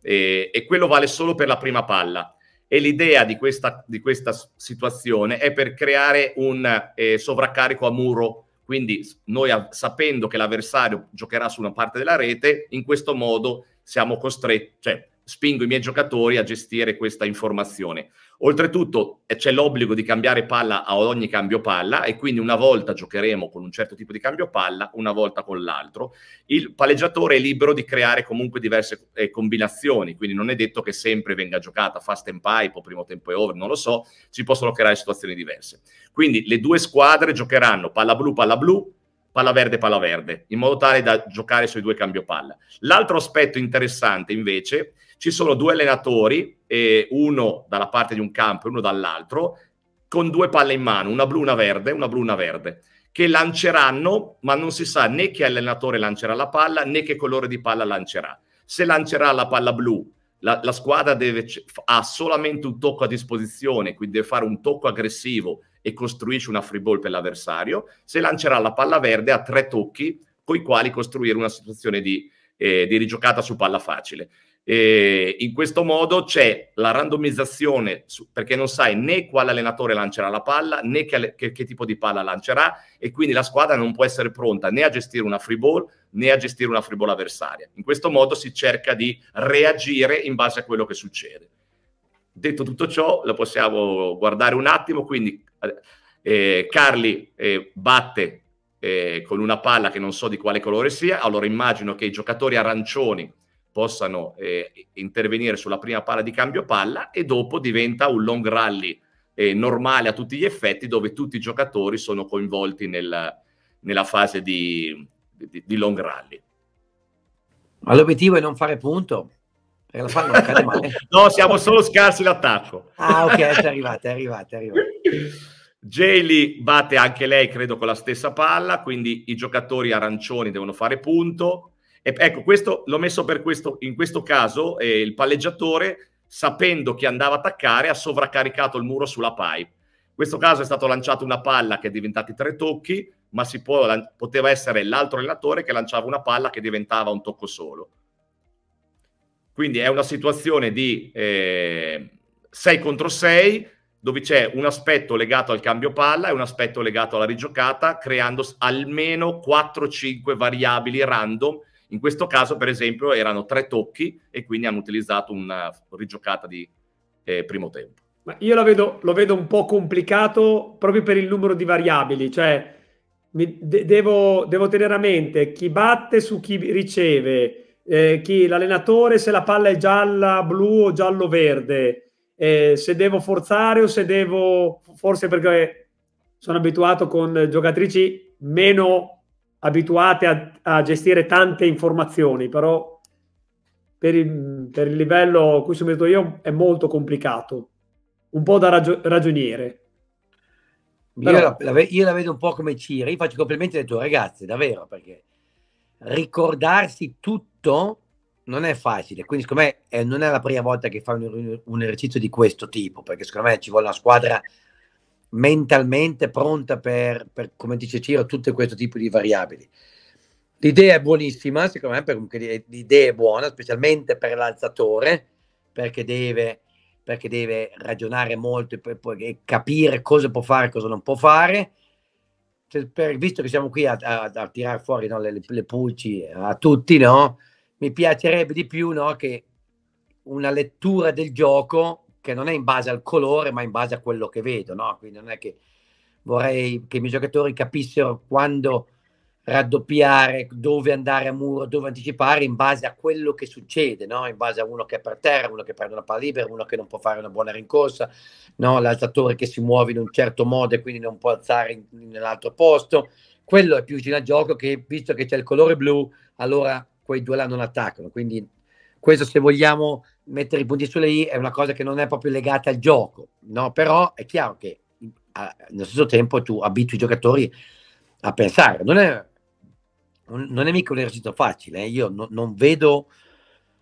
E, e quello vale solo per la prima palla e l'idea di questa, di questa, situazione è per creare un eh, sovraccarico a muro. Quindi noi sapendo che l'avversario giocherà su una parte della rete, in questo modo siamo costretti, cioè spingo i miei giocatori a gestire questa informazione. Oltretutto eh, c'è l'obbligo di cambiare palla a ogni cambio palla e quindi una volta giocheremo con un certo tipo di cambio palla, una volta con l'altro. Il palleggiatore è libero di creare comunque diverse eh, combinazioni, quindi non è detto che sempre venga giocata fast and pipe o primo tempo e over, non lo so, ci possono creare situazioni diverse. Quindi le due squadre giocheranno palla blu, palla blu, palla verde, palla verde, in modo tale da giocare sui due cambio palla. L'altro aspetto interessante invece ci sono due allenatori, eh, uno dalla parte di un campo e uno dall'altro, con due palle in mano, una blu, una verde, una blu, una verde, che lanceranno, ma non si sa né che allenatore lancerà la palla né che colore di palla lancerà. Se lancerà la palla blu, la, la squadra deve, ha solamente un tocco a disposizione, quindi deve fare un tocco aggressivo e costruisce una free ball per l'avversario. Se lancerà la palla verde, ha tre tocchi con i quali costruire una situazione di, eh, di rigiocata su palla facile. E in questo modo c'è la randomizzazione perché non sai né quale allenatore lancerà la palla né che, che, che, tipo di palla lancerà e quindi la squadra non può essere pronta né a gestire una free ball né a gestire una free ball avversaria. In questo modo si cerca di reagire in base a quello che succede. Detto tutto ciò, lo possiamo guardare un attimo, quindi eh, eh Carli eh, batte eh, con una palla che non so di quale colore sia, allora immagino che i giocatori arancioni possano eh, intervenire sulla prima palla di cambio palla e dopo diventa un long rally eh, normale a tutti gli effetti dove tutti i giocatori sono coinvolti nel, nella fase di, di, di, long rally. Ma l'obiettivo è non fare punto? Perché la palla non cade male. no, siamo solo scarsi l'attacco. Ah ok, è arrivata, è arrivata, è arrivata. Jaylee batte anche lei, credo, con la stessa palla, quindi i giocatori arancioni devono fare punto, e, ecco, questo l'ho messo per questo, in questo caso eh, il palleggiatore, sapendo che andava a attaccare, ha sovraccaricato il muro sulla pipe. In questo caso è stato lanciato una palla che è diventata tre tocchi, ma può, poteva essere l'altro allenatore che lanciava una palla che diventava un tocco solo. Quindi è una situazione di eh, 6 contro 6, dove c'è un aspetto legato al cambio palla e un aspetto legato alla rigiocata, creando almeno 4-5 variabili random in questo caso, per esempio, erano tre tocchi e quindi hanno utilizzato una rigiocata di eh, primo tempo. Ma io vedo, lo vedo un po' complicato proprio per il numero di variabili, cioè de- devo, devo, tenere a mente chi batte su chi riceve, eh, chi, l'allenatore se la palla è gialla, blu o giallo-verde, eh, se devo forzare o se devo, forse perché sono abituato con giocatrici meno abituate a, a gestire tante informazioni, però per il, per il livello a cui sono venuto io è molto complicato, un po' da ragio- ragioniere. Però... Io, la, io, la, vedo un po' come Ciri, faccio complimenti alle tue ragazze, davvero, perché ricordarsi tutto non è facile, quindi secondo me eh, non è la prima volta che fai un, un, esercizio di questo tipo, perché secondo me ci vuole una squadra mentalmente pronta per, per come dice Ciro, tutto questo tipo di variabili. L'idea è buonissima, secondo me, perché l'idea è buona, specialmente per l'alzatore, perché deve, perché deve ragionare molto e, e, capire cosa può fare e cosa non può fare. Cioè, per, visto che siamo qui a, a, a tirare fuori no, le, le, pulci a tutti, no? mi piacerebbe di più no, che una lettura del gioco che non è in base al colore, ma in base a quello che vedo, no? Quindi non è che vorrei che i miei giocatori capissero quando raddoppiare, dove andare a muro, dove anticipare in base a quello che succede, no? in base a uno che è per terra, uno che perde una palla libera, uno che non può fare una buona rincorsa, no? l'alzatore che si muove in un certo modo e quindi non può alzare in, nell'altro posto. Quello è più vicino al gioco che visto che c'è il colore blu, allora quei due là non attaccano. Quindi questo se vogliamo mettere i punti sulle i è una cosa che non è proprio legata al gioco, no? però è chiaro che a, nello stesso tempo tu abitui i giocatori a pensare, non è, un, non è mica un esercizio facile, eh? io no, non vedo,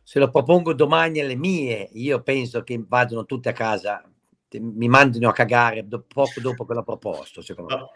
se lo propongo domani alle mie, io penso che vadano tutte a casa, mi mandino a cagare do, poco dopo che l'ho proposto, secondo me.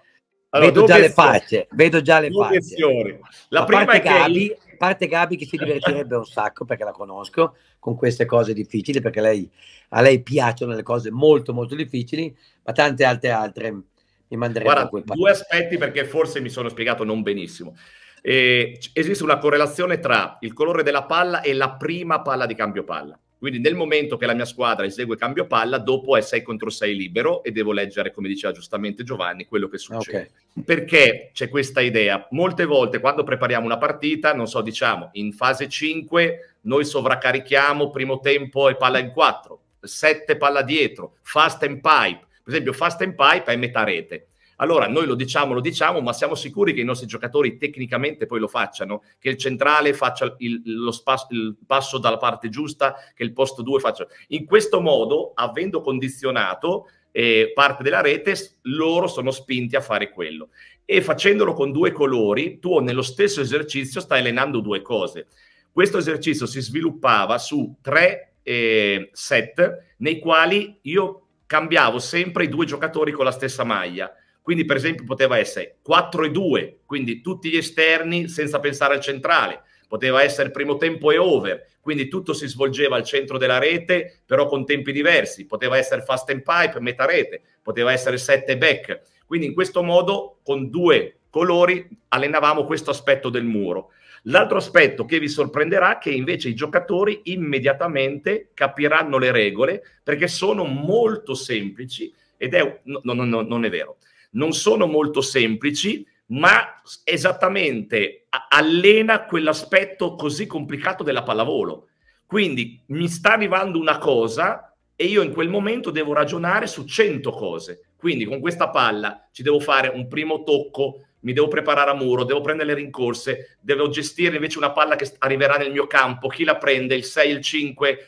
Allora, vedo, già facce, vedo, già le facce, vedo già le facce. La, La prima è che... Gabi, parte Gabi che si divertirebbe un sacco perché la conosco con queste cose difficili, perché lei, a lei piacciono le cose molto molto difficili, ma tante altre altre mi manderebbero Guarda, quel due aspetti perché forse mi sono spiegato non benissimo. Eh, esiste una correlazione tra il colore della palla e la prima palla di cambio palla. Quindi nel momento che la mia squadra esegue cambio palla, dopo è 6 contro 6 libero e devo leggere, come diceva giustamente Giovanni, quello che succede. Okay. Perché c'è questa idea? Molte volte quando prepariamo una partita, non so, diciamo, in fase 5 noi sovraccarichiamo primo tempo e palla in 4, 7 palla dietro, fast and pipe. Per esempio fast and pipe è metà rete allora noi lo diciamo, lo diciamo, ma siamo sicuri che i nostri giocatori tecnicamente poi lo facciano, che il centrale faccia il, spas- il passo dalla parte giusta, che il posto 2 faccia. In questo modo, avendo condizionato eh, parte della rete, loro sono spinti a fare quello. E facendolo con due colori, tu nello stesso esercizio stai allenando due cose. Questo esercizio si sviluppava su tre eh, set nei quali io cambiavo sempre i due giocatori con la stessa maglia quindi, per esempio, poteva essere 4 e 2, quindi tutti gli esterni senza pensare al centrale. Poteva essere primo tempo e over, quindi tutto si svolgeva al centro della rete, però con tempi diversi. Poteva essere fast and pipe, metà rete, poteva essere 7 back. Quindi in questo modo, con due colori, allenavamo questo aspetto del muro. L'altro aspetto che vi sorprenderà è che invece i giocatori immediatamente capiranno le regole perché sono molto semplici ed è... No, no, no, non è vero non sono molto semplici, ma esattamente allena quell'aspetto così complicato della pallavolo. Quindi mi sta arrivando una cosa e io in quel momento devo ragionare su 100 cose. Quindi con questa palla ci devo fare un primo tocco, mi devo preparare a muro, devo prendere le rincorse, devo gestire invece una palla che arriverà nel mio campo, chi la prende, il 6, il 5.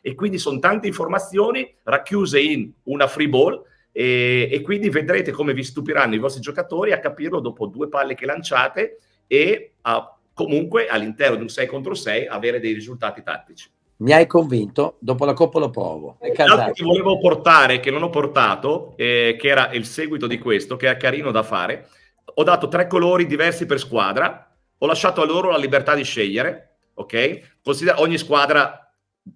E quindi sono tante informazioni racchiuse in una free ball e, e, quindi vedrete come vi stupiranno i vostri giocatori a capirlo dopo due palle che lanciate e a, comunque all'interno di un 6 contro 6 avere dei risultati tattici. Mi hai convinto, dopo la coppa lo provo. L'altro esatto, che volevo portare, che non ho portato, eh, che era il seguito di questo, che è carino da fare, ho dato tre colori diversi per squadra, ho lasciato a loro la libertà di scegliere, ok? Considera ogni squadra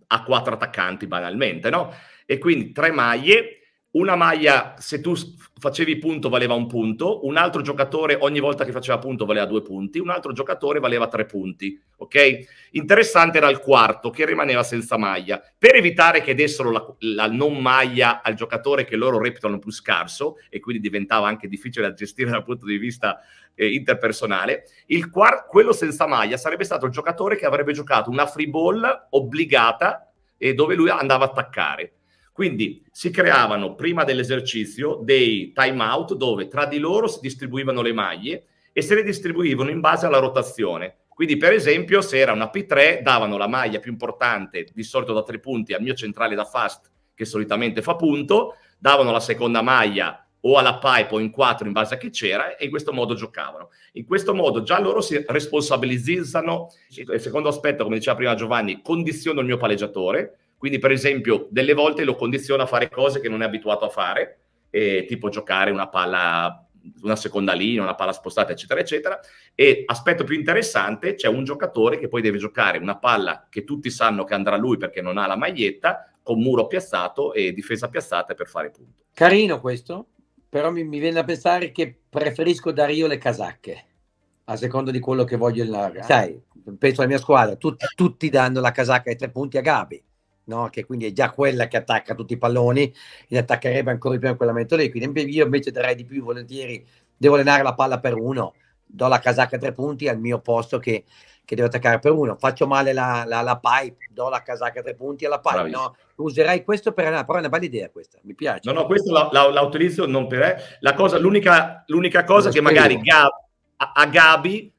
ha quattro attaccanti banalmente, no? E quindi tre maglie una maglia, se tu facevi punto, valeva un punto, un altro giocatore ogni volta che faceva punto valeva due punti, un altro giocatore valeva tre punti, ok? Interessante era il quarto, che rimaneva senza maglia. Per evitare che dessero la, la non maglia al giocatore che loro reputano più scarso, e quindi diventava anche difficile da gestire dal punto di vista eh, interpersonale, il quar- quello senza maglia sarebbe stato il giocatore che avrebbe giocato una free ball obbligata e dove lui andava a attaccare quindi si creavano prima dell'esercizio dei time out dove tra di loro si distribuivano le maglie e se le distribuivano in base alla rotazione. Quindi, per esempio, se era una P3, davano la maglia più importante, di solito da tre punti, al mio centrale da fast, che solitamente fa punto, davano la seconda maglia o alla pipe o in quattro in base a chi c'era e in questo modo giocavano. In questo modo già loro si responsabilizzano. Il secondo aspetto, come diceva prima Giovanni, condiziono il mio palleggiatore, quindi, per esempio, delle volte lo condiziona a fare cose che non è abituato a fare, eh, tipo giocare una palla una seconda linea, una palla spostata, eccetera, eccetera. E aspetto più interessante, c'è un giocatore che poi deve giocare una palla che tutti sanno che andrà a lui perché non ha la maglietta, con muro piazzato e difesa piazzata per fare punto. Carino questo, però mi, mi viene a pensare che preferisco dare io le casacche, a seconda di quello che voglio il Sai, penso alla mia squadra, tutti, tutti danno la casacca ai tre punti a Gabi no? che quindi è già quella che attacca tutti i palloni, ne attaccherebbe ancora di più in quel momento lì, quindi io invece darei di più volentieri, devo allenare la palla per uno, do la casacca a tre punti al mio posto che, che deve attaccare per uno, faccio male la, la, la pipe, do la casacca a tre punti alla pipe, Bravissimo. no? userei questo per allenare, però è una bella idea questa, mi piace. No, no, questa la, la, la utilizzo non per... Eh. La cosa, l'unica, l'unica cosa che magari Gab, a, a Gabi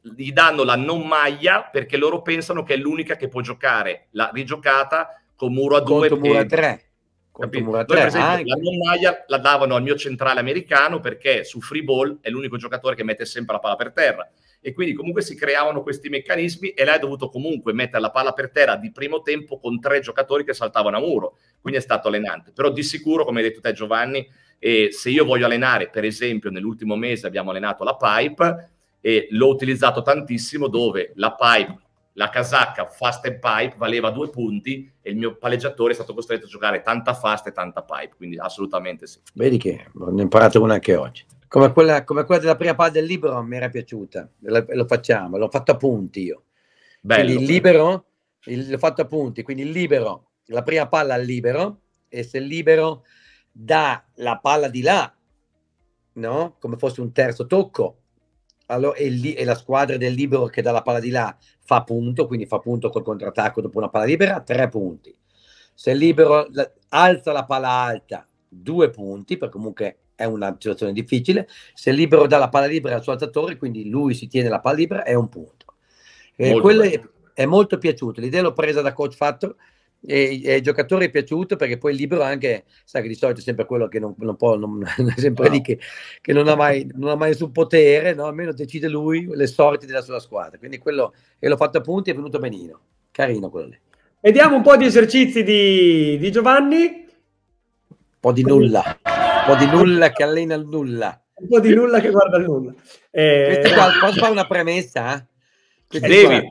gli danno la non maglia perché loro pensano che è l'unica che può giocare la rigiocata con muro a 2 contro muro a 3 Noi, per esempio, ah, la non maglia la davano al mio centrale americano perché su free ball è l'unico giocatore che mette sempre la palla per terra e quindi comunque si creavano questi meccanismi e lei ha dovuto comunque mettere la palla per terra di primo tempo con tre giocatori che saltavano a muro quindi è stato allenante però di sicuro come hai detto te Giovanni eh, se io voglio allenare per esempio nell'ultimo mese abbiamo allenato la pipe e l'ho utilizzato tantissimo dove la pipe, la casacca fast and pipe valeva due punti e il mio palleggiatore è stato costretto a giocare tanta fast e tanta pipe, quindi assolutamente sì. Vedi che ne ho imparato una anche oggi. Come quella, come quella della prima parte del libro mi era piaciuta, lo, lo facciamo, l'ho fatto a punti io. Bello. Quindi il libero, il, l'ho fatto a punti, quindi il libero, la prima palla al libero e se il libero dà la palla di là, no? come fosse un terzo tocco, allora, è, la squadra del libero che dalla palla di là fa punto, quindi fa punto col contrattacco dopo una palla libera, tre punti. Se il libero alza la palla alta, due punti, perché comunque è una situazione difficile. Se il libero dà la palla libera al suo alzatore, quindi lui si tiene la palla libera, è un punto. Molto è molto piaciuto. L'idea l'ho presa da Coach Factor e, e, il giocatore è piaciuto perché poi il libro anche sa che di solito è sempre quello che non, non può non, è sempre no. lì che, che, non, ha mai, non ha mai nessun potere no? almeno decide lui le sorti della sua squadra quindi quello che l'ho fatto a punti è venuto benino carino quello lì vediamo un po' di esercizi di, di Giovanni un po' di nulla un po' di nulla che allena il nulla un po' di nulla che guarda il nulla eh... qua posso fare una premessa? Eh, devi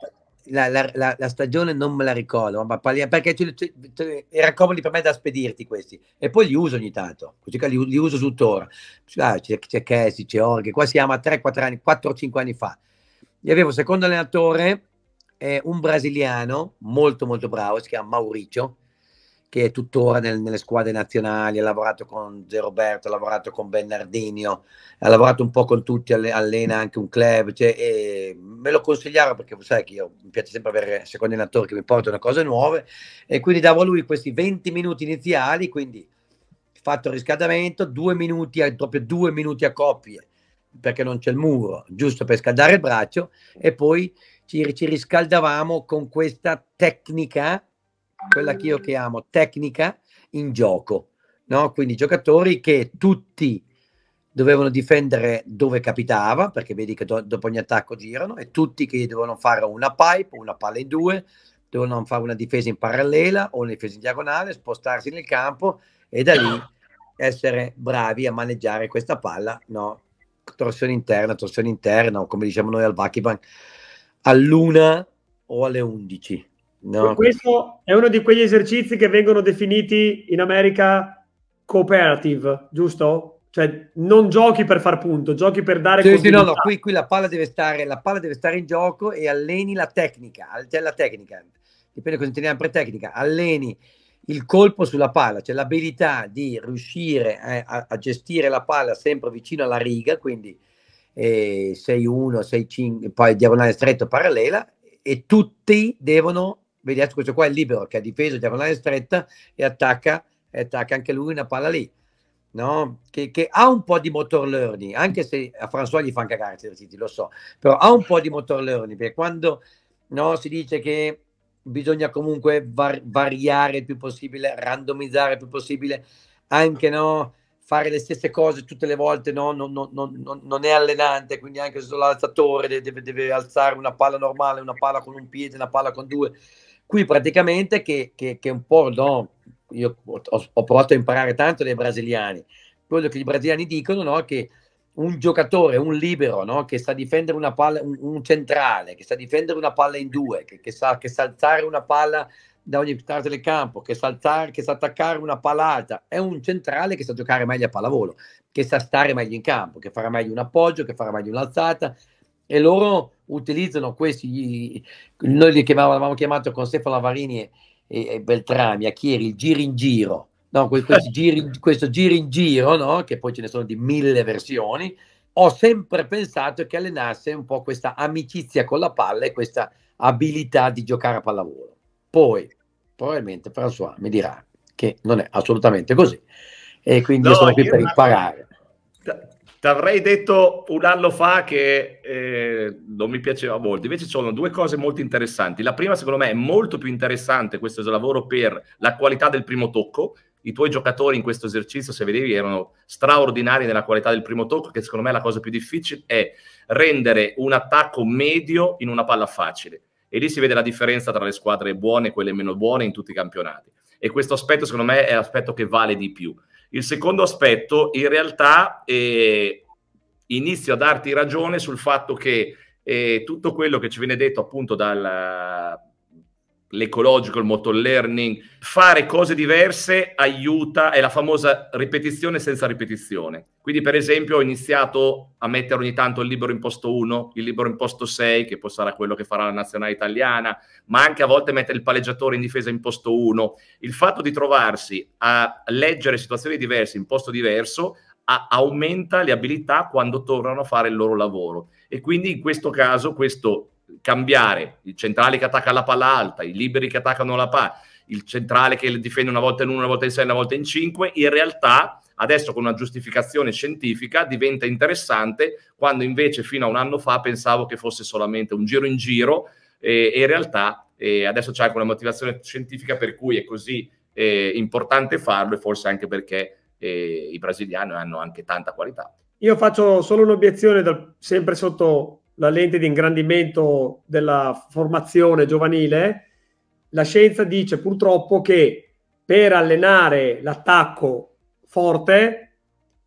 la, la, la, stagione non me la ricordo, ma parliamo, perché tu, tu, tu, era comodo per me da spedirti questi. E poi li uso ogni tanto, così li, li uso tuttora. Cioè, ah, c'è, c'è c'è Orghe, qua siamo a 3-4 anni, 4-5 anni fa. Gli avevo secondo allenatore eh, un brasiliano molto molto bravo, si chiama Mauricio, che è tuttora nel, nelle squadre nazionali, ha lavorato con De Roberto, ha lavorato con Bernardino, ha lavorato un po' con tutti, allena anche un club, cioè, me lo consigliava perché sai che io mi piace sempre avere secondi allenatori che mi portano cose nuove e quindi davo a lui questi 20 minuti iniziali, quindi fatto il riscaldamento, due minuti, proprio due minuti a coppie perché non c'è il muro, giusto per scaldare il braccio e poi ci, ci riscaldavamo con questa tecnica quella che io chiamo tecnica in gioco, no? quindi giocatori che tutti dovevano difendere dove capitava, perché vedi che do- dopo ogni attacco girano, e tutti che dovevano fare una pipe, una palla in due, dovevano fare una difesa in parallela o una difesa in diagonale, spostarsi nel campo e da lì essere bravi a maneggiare questa palla, no? torsione interna, torsione interna, o come diciamo noi al Vakiban, all'una o alle undici. No. Questo è uno di quegli esercizi che vengono definiti in America cooperative, giusto? Cioè, non giochi per far punto, giochi per dare sì, sì, no, no, qui, qui la, palla stare, la, palla deve stare, in gioco e alleni la tecnica, cioè la tecnica, dipende cosa intendiamo per tecnica, alleni il colpo sulla palla, cioè l'abilità di riuscire eh, a, a, gestire la palla sempre vicino alla riga, quindi eh, 6-1, 6-5, poi diagonale stretto parallela, e tutti devono vedi adesso questo qua è libero, che ha difeso diagonale stretta e attacca, e attacca anche lui una palla lì. No? Che, che, ha un po' di motor learning, anche se a François gli fanno cagare esercizi, lo so, però ha un po' di motor learning, perché quando no, si dice che bisogna comunque var- variare il più possibile, randomizzare il più possibile, anche no, fare le stesse cose tutte le volte no, non, non, non, non, è allenante, quindi anche se l'alzatore deve, deve alzare una palla normale, una palla con un piede, una palla con due, Qui praticamente che, che, che un po' no, io ho, ho, provato a imparare tanto dai brasiliani, quello che i brasiliani dicono no, che un giocatore, un libero no, che sa difendere una palla, un, un, centrale, che sa difendere una palla in due, che, che sa, che sa alzare una palla da ogni parte del campo, che sa, alzare, che sa attaccare una palla alta, è un centrale che sa giocare meglio a pallavolo, che sa stare meglio in campo, che farà meglio un appoggio, che farà meglio un'alzata, e loro utilizzano questi, noi li chiamavamo, chiamato con Stefano Lavarini e, e, Beltrami a Chieri, il giri in giro, no, giri, questo giri in giro, no? che poi ce ne sono di mille versioni, ho sempre pensato che allenasse un po' questa amicizia con la palla e questa abilità di giocare a pallavolo. Poi, probabilmente François mi dirà che non è assolutamente così e quindi no, sono qui per imparare. Ti avrei detto un anno fa che eh, non mi piaceva molto, invece ci sono due cose molto interessanti. La prima, secondo me, è molto più interessante questo lavoro per la qualità del primo tocco. I tuoi giocatori in questo esercizio, se vedevi, erano straordinari nella qualità del primo tocco, che secondo me è la cosa più difficile, è rendere un attacco medio in una palla facile. E lì si vede la differenza tra le squadre buone e quelle meno buone in tutti i campionati. E questo aspetto, secondo me, è l'aspetto che vale di più il secondo aspetto, in realtà, eh, inizio a darti ragione sul fatto che eh, tutto quello che ci viene detto appunto dal, l'ecologico, il motor learning, fare cose diverse aiuta, è la famosa ripetizione senza ripetizione. Quindi per esempio ho iniziato a mettere ogni tanto il libro in posto 1, il libro in posto 6, che poi sarà quello che farà la nazionale italiana, ma anche a volte mettere il palleggiatore in difesa in posto 1. Il fatto di trovarsi a leggere situazioni diverse in posto diverso aumenta le abilità quando tornano a fare il loro lavoro. E quindi in questo caso questo cambiare il centrale che attacca la palla alta, i liberi che attaccano la palla, il centrale che difende una volta in uno, una volta in sei, una volta in cinque, in realtà adesso con una giustificazione scientifica diventa interessante quando invece fino a un anno fa pensavo che fosse solamente un giro in giro eh, e in realtà eh, adesso c'è anche una motivazione scientifica per cui è così eh, importante farlo e forse anche perché i brasiliani hanno anche tanta qualità. Io faccio solo un'obiezione dal, sempre sotto la lente di ingrandimento della formazione giovanile, la scienza dice purtroppo che per allenare l'attacco forte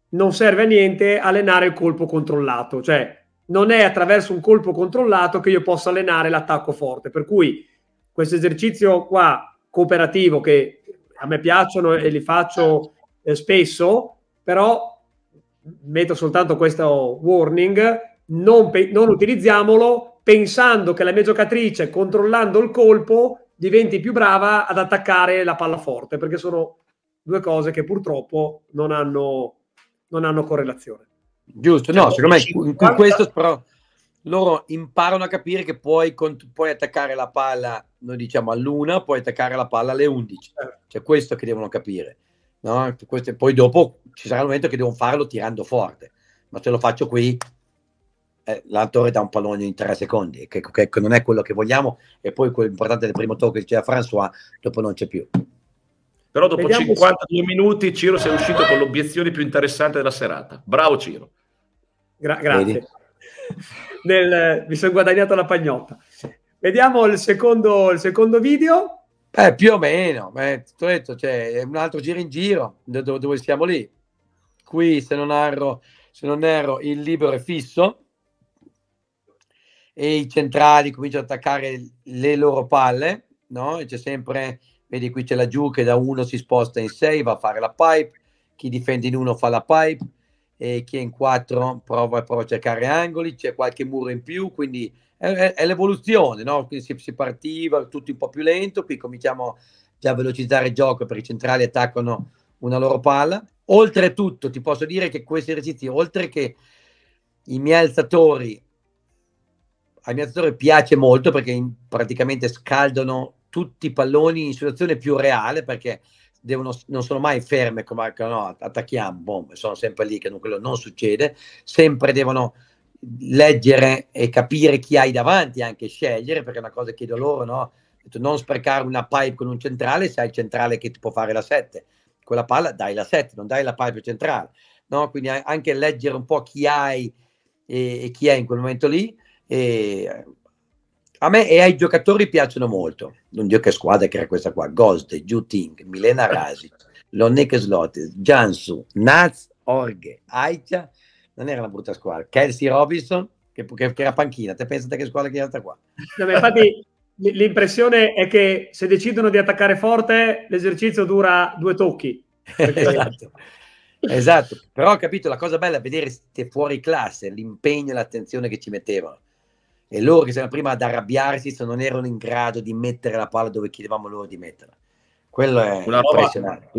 non serve a niente allenare il colpo controllato, cioè non è attraverso un colpo controllato che io posso allenare l'attacco forte, per cui questo esercizio qua cooperativo che a me piacciono e li faccio eh, spesso, però metto soltanto questo warning, non, pe- non utilizziamolo pensando che la mia giocatrice controllando il colpo diventi più brava ad attaccare la palla forte, perché sono due cose che purtroppo non hanno, non hanno correlazione. Giusto, cioè, no, secondo me in questo però loro imparano a capire che puoi, puoi attaccare la palla, noi diciamo all'una, puoi attaccare la palla alle 11, certo. cioè questo che devono capire. No? Queste, poi dopo ci sarà il momento che devono farlo tirando forte, ma se lo faccio qui eh, l'Antore dà un pallone in tre secondi, che, che, che, non è quello che vogliamo, e poi quello del primo tocco che c'è diceva François, dopo non c'è più. Però dopo Vediamo 52 se... minuti Ciro si è uscito con l'obiezione più interessante della serata. Bravo Ciro. Gra- grazie. Nel, mi sono guadagnato la pagnotta. Vediamo il secondo, il secondo video. Eh, più o meno, eh, cioè, un altro giro in giro dove, dove siamo lì. Qui, se non, erro, se non erro, il libero è fisso, e i centrali cominciano ad attaccare le loro palle, no? E c'è sempre, vedi qui c'è la giù che da uno si sposta in sei, va a fare la pipe, chi difende in uno fa la pipe, e chi è in quattro prova, prova, a cercare angoli, c'è qualche muro in più, quindi è, è, è l'evoluzione, no? Quindi si, si, partiva tutto un po' più lento, qui cominciamo già a velocizzare il gioco perché i centrali attaccano una loro palla. Oltretutto ti posso dire che questi esercizi, oltre che i miei alzatori al mio allenatore piace molto perché in, praticamente scaldano tutti i palloni in situazione più reale perché devono, non sono mai ferme come no, attacchiamo, boom, sono sempre lì che non, quello non succede, sempre devono leggere e capire chi hai davanti, anche scegliere, perché è una cosa che chiedo loro, no? non sprecare una pipe con un centrale se hai il centrale che ti può fare la 7, quella palla dai la 7, non dai la pipe centrale, no? quindi anche leggere un po' chi hai e, e chi è in quel momento lì e a me e ai giocatori piacciono molto. Non dico che squadra che era questa qua, Gosde, Juting, Milena Rasi, Lonneke Slotis, Jansu, Naz, Orge, Aicia, non era una brutta squadra. Kelsey Robinson, che, che, che era panchina, te pensate che squadra che era questa qua? No, infatti l'impressione è che se decidono di attaccare forte, l'esercizio dura due tocchi. esatto. esatto, però ho capito, la cosa bella è vedere fuori classe, l'impegno e l'attenzione che ci mettevano e loro che sono prima ad arrabbiarsi se non erano in grado di mettere la palla dove chiedevamo loro di metterla. Quello è una impressionante.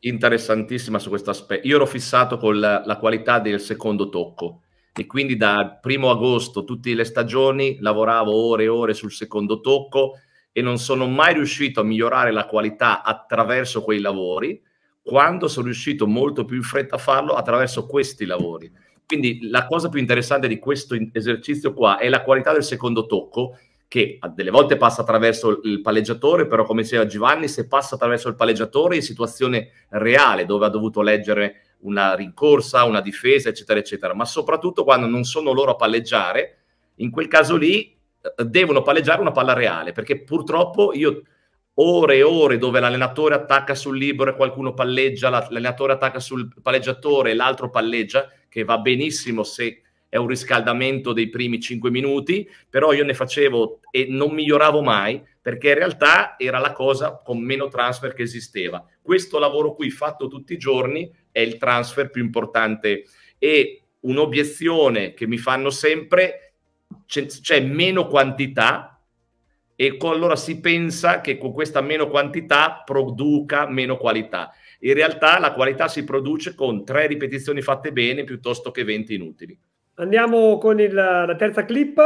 interessantissima su questo aspetto. Io ero fissato con la, la qualità del secondo tocco e quindi dal primo agosto tutte le stagioni lavoravo ore e ore sul secondo tocco e non sono mai riuscito a migliorare la qualità attraverso quei lavori quando sono riuscito molto più in fretta a farlo attraverso questi lavori quindi la cosa più interessante di questo esercizio qua è la qualità del secondo tocco, che delle volte passa attraverso il palleggiatore, però come diceva Giovanni, se passa attraverso il palleggiatore in situazione reale, dove ha dovuto leggere una rincorsa, una difesa, eccetera, eccetera, ma soprattutto quando non sono loro a palleggiare, in quel caso lì eh, devono palleggiare una palla reale, perché purtroppo io ore e ore dove l'allenatore attacca sul libero e qualcuno palleggia, l'allenatore attacca sul palleggiatore e l'altro palleggia, che va benissimo se è un riscaldamento dei primi cinque minuti, però io ne facevo e non miglioravo mai perché in realtà era la cosa con meno transfer che esisteva. Questo lavoro qui fatto tutti i giorni è il transfer più importante e un'obiezione che mi fanno sempre c'è, c'è meno quantità e con, allora si pensa che con questa meno quantità produca meno qualità. In realtà la qualità si produce con tre ripetizioni fatte bene piuttosto che 20 inutili. Andiamo con il, la terza clip.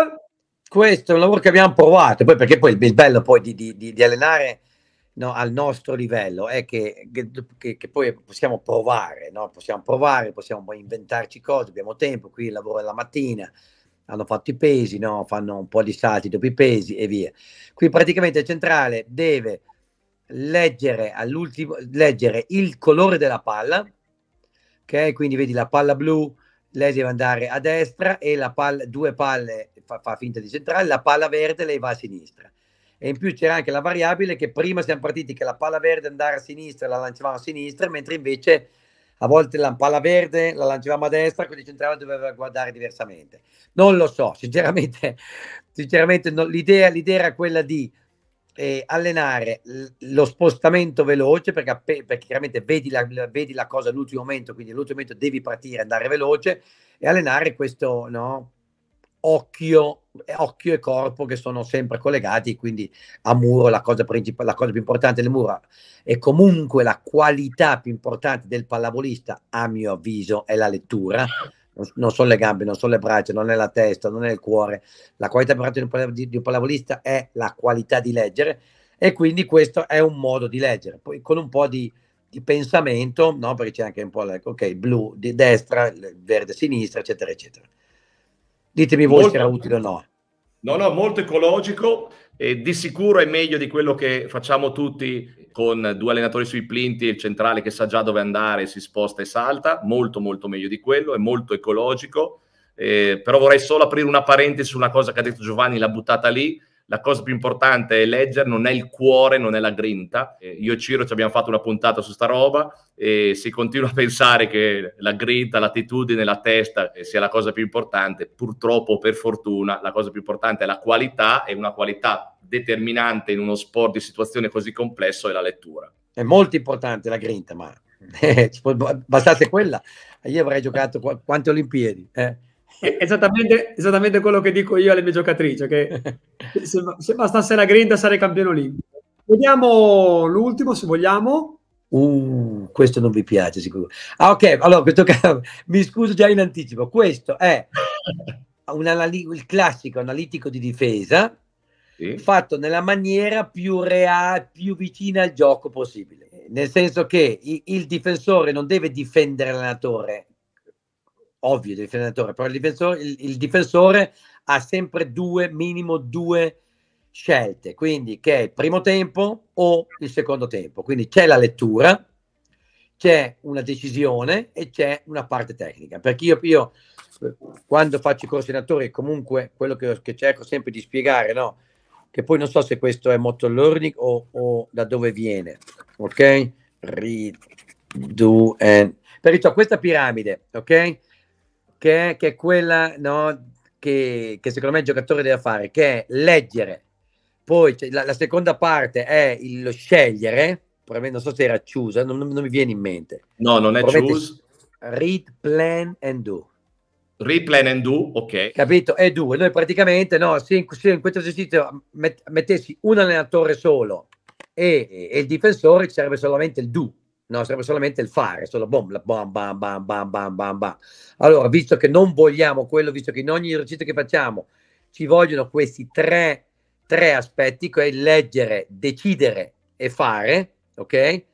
Questo è un lavoro che abbiamo provato, poi perché poi il bello poi di, di, di, di allenare no, al nostro livello è che, che, che poi possiamo provare, no? possiamo provare, possiamo inventarci cose, abbiamo tempo, qui il lavoro è la mattina, hanno fatto i pesi, no? fanno un po' di salti dopo i pesi e via. Qui praticamente il centrale deve leggere, all'ultimo, leggere il colore della palla, ok? Quindi vedi la palla blu, lei deve andare a destra e la palla, due palle fa, fa finta di centrale, la palla verde lei va a sinistra. E in più c'era anche la variabile che prima siamo partiti che la palla verde andare a sinistra e la lanciavamo a sinistra, mentre invece a volte la palla verde la lanciavamo a destra, quindi centrale doveva guardare diversamente. Non lo so, sinceramente, sinceramente no, l'idea, l'idea, era quella di eh, allenare l- lo spostamento veloce, perché, perché chiaramente vedi la, vedi la, cosa all'ultimo momento, quindi all'ultimo momento devi partire, andare veloce, e allenare questo, no, occhio, eh, occhio e corpo che sono sempre collegati, quindi a muro la cosa, princip- la cosa più importante del muro e comunque la qualità più importante del pallavolista, a mio avviso, è la lettura. Non, non sono le gambe, non sono le braccia, non è la testa, non è il cuore. La qualità più importante di, di un pallavolista è la qualità di leggere e quindi questo è un modo di leggere. Poi con un po' di, di pensamento, no? perché c'è anche un po' la, ok, blu di destra, verde sinistra, eccetera, eccetera. Ditemi voi molto, se era utile o no. No, no, molto ecologico. E di sicuro è meglio di quello che facciamo tutti con due allenatori sui plinti e il centrale che sa già dove andare, si sposta e salta. Molto, molto meglio di quello. È molto ecologico. Eh, però vorrei solo aprire una parentesi su una cosa che ha detto Giovanni, l'ha buttata lì la cosa più importante è leggere, non è il cuore, non è la grinta. Eh, io e Ciro ci abbiamo fatto una puntata su sta roba e si continua a pensare che la grinta, l'attitudine, la testa eh, sia la cosa più importante, purtroppo per fortuna la cosa più importante è la qualità e una qualità determinante in uno sport di situazione così complesso è la lettura. È molto importante la grinta, ma eh, bastasse quella. Io avrei giocato qu- quante Olimpiadi. Eh. Esattamente, esattamente, quello che dico io alle mie giocatrici, che se, se bastasse la grinda sarei campione olimpico. Vediamo l'ultimo, se vogliamo. Uh, questo non vi piace sicuro. Ah, ok, allora questo mi scuso già in anticipo. Questo è un anali- il classico analitico di difesa sì. fatto nella maniera più reale, più vicina al gioco possibile. Nel senso che il difensore non deve difendere l'allenatore, ovvio il difensore, però il difensore, il, il difensore ha sempre due, minimo due scelte, quindi che è il primo tempo o il secondo tempo. Quindi c'è la lettura, c'è una decisione e c'è una parte tecnica. Perché io, io quando faccio i corsi coordinatori, comunque quello che, che, cerco sempre di spiegare, no? che poi non so se questo è motor learning o, o da dove viene, ok? Read, do and... Perciò questa piramide, ok? che, che è quella no, che, che, secondo me il giocatore deve fare, che è leggere. Poi cioè, la, la, seconda parte è il, lo scegliere, non so se era choose, eh, non, non, non, mi viene in mente. No, non è choose. Read, plan and do. plan and do, ok. Capito? E due. Noi praticamente, no, se in, se in questo esercizio met, mettessi un allenatore solo e, e, e, il difensore, ci sarebbe solamente il do. No, sarebbe solamente il fare, solo boom, la bam, bam, bam, bam, bam, bam, bam. Allora, visto che non vogliamo quello, visto che in ogni esercizio che facciamo ci vogliono questi tre, tre aspetti, che leggere, decidere e fare, ok?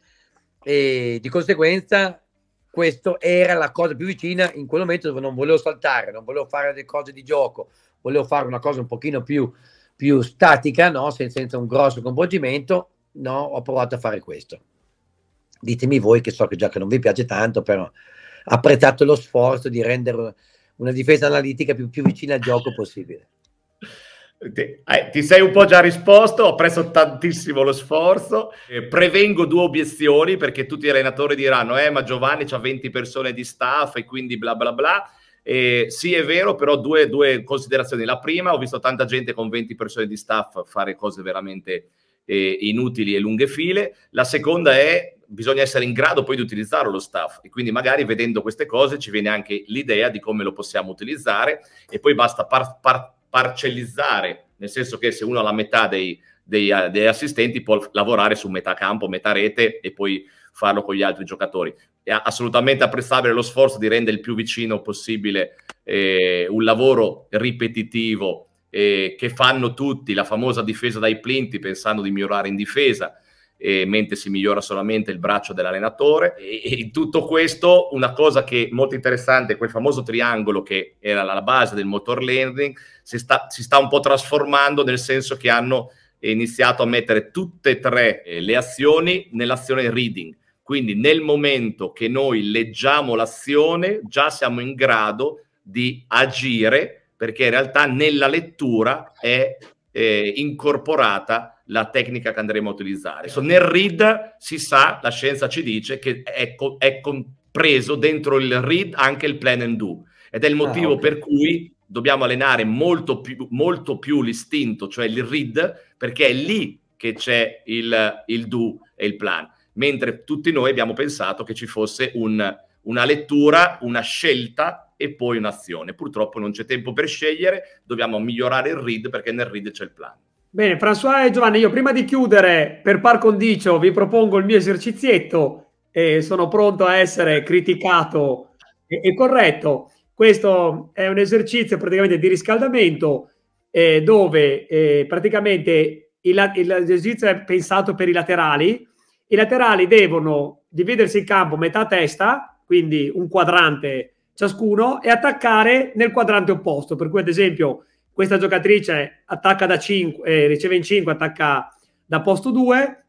E di conseguenza questo era la cosa più vicina in quel momento dove non volevo saltare, non volevo fare delle cose di gioco, volevo fare una cosa un pochino più, più statica, no? senza, senza un grosso coinvolgimento, no? ho provato a fare questo ditemi voi che so che già che non vi piace tanto, però apprezzate lo sforzo di rendere una difesa analitica più, più vicina al gioco possibile. Ti, eh, ti sei un po' già risposto, ho apprezzo tantissimo lo sforzo. Eh, prevengo due obiezioni perché tutti gli allenatori diranno: Eh, ma Giovanni ha 20 persone di staff e quindi bla bla bla. Eh, sì, è vero, però due, due, considerazioni. La prima, ho visto tanta gente con 20 persone di staff fare cose veramente eh, inutili e lunghe file. La seconda è bisogna essere in grado poi di utilizzarlo lo staff e quindi magari vedendo queste cose ci viene anche l'idea di come lo possiamo utilizzare e poi basta par, par, parcellizzare, nel senso che se uno ha la metà dei, dei, eh, dei, assistenti può lavorare su metà campo, metà rete e poi farlo con gli altri giocatori. È assolutamente apprezzabile lo sforzo di rendere il più vicino possibile eh, un lavoro ripetitivo eh, che fanno tutti, la famosa difesa dai plinti pensando di migliorare in difesa eh, mentre si migliora solamente il braccio dell'allenatore. E, e in tutto questo, una cosa che è molto interessante, quel famoso triangolo che era la base del motor learning, si sta, si sta un po' trasformando nel senso che hanno iniziato a mettere tutte e tre eh, le azioni nell'azione reading. Quindi nel momento che noi leggiamo l'azione, già siamo in grado di agire, perché in realtà nella lettura è eh, incorporata la tecnica che andremo a utilizzare. So, nel read si sa, la scienza ci dice che è, co- è compreso dentro il read anche il plan and do ed è il ah, motivo ah, okay. per cui dobbiamo allenare molto più, molto più, l'istinto, cioè il read, perché è lì che c'è il, il do e il plan. Mentre tutti noi abbiamo pensato che ci fosse un, una lettura, una scelta e poi un'azione. Purtroppo non c'è tempo per scegliere, dobbiamo migliorare il read perché nel read c'è il plan. Bene, François e Giovanni, io prima di chiudere, per par condicio, vi propongo il mio esercizietto e sono pronto a essere criticato e, e corretto. Questo è un esercizio praticamente di riscaldamento eh, dove eh, praticamente il, il, l'esercizio è pensato per i laterali. I laterali devono dividersi il campo metà testa, quindi un quadrante ciascuno, e attaccare nel quadrante opposto. Per cui, ad esempio, questa giocatrice attacca da 5, eh, riceve in 5, attacca da posto 2.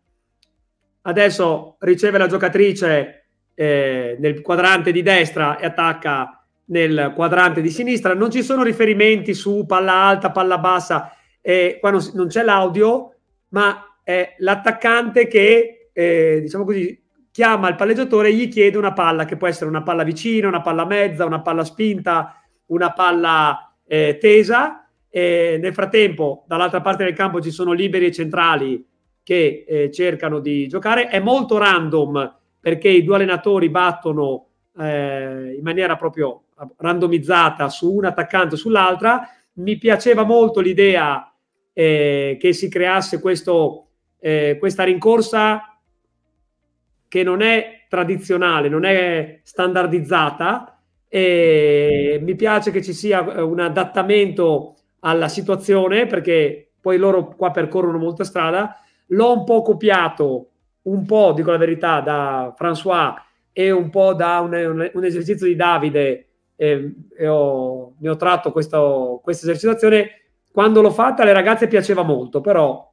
Adesso riceve la giocatrice eh, nel quadrante di destra e attacca nel quadrante di sinistra. Non ci sono riferimenti su palla alta, palla bassa, eh, qua non, non c'è l'audio, ma è l'attaccante che, eh, diciamo così, chiama il palleggiatore e gli chiede una palla, che può essere una palla vicina, una palla mezza, una palla spinta, una palla eh, tesa, e nel frattempo, dall'altra parte del campo ci sono liberi e centrali che eh, cercano di giocare. È molto random perché i due allenatori battono eh, in maniera proprio randomizzata su un attaccante o sull'altra. Mi piaceva molto l'idea eh, che si creasse questo, eh, questa rincorsa che non è tradizionale, non è standardizzata. mi piace che ci sia eh, un adattamento alla situazione, perché poi loro qua percorrono molta strada, l'ho un po' copiato, un po', dico la verità, da François e un po' da un, un, un esercizio di Davide, e, ehm, e ho, ne ho tratto questo, questa esercitazione. Quando l'ho fatta alle ragazze piaceva molto, però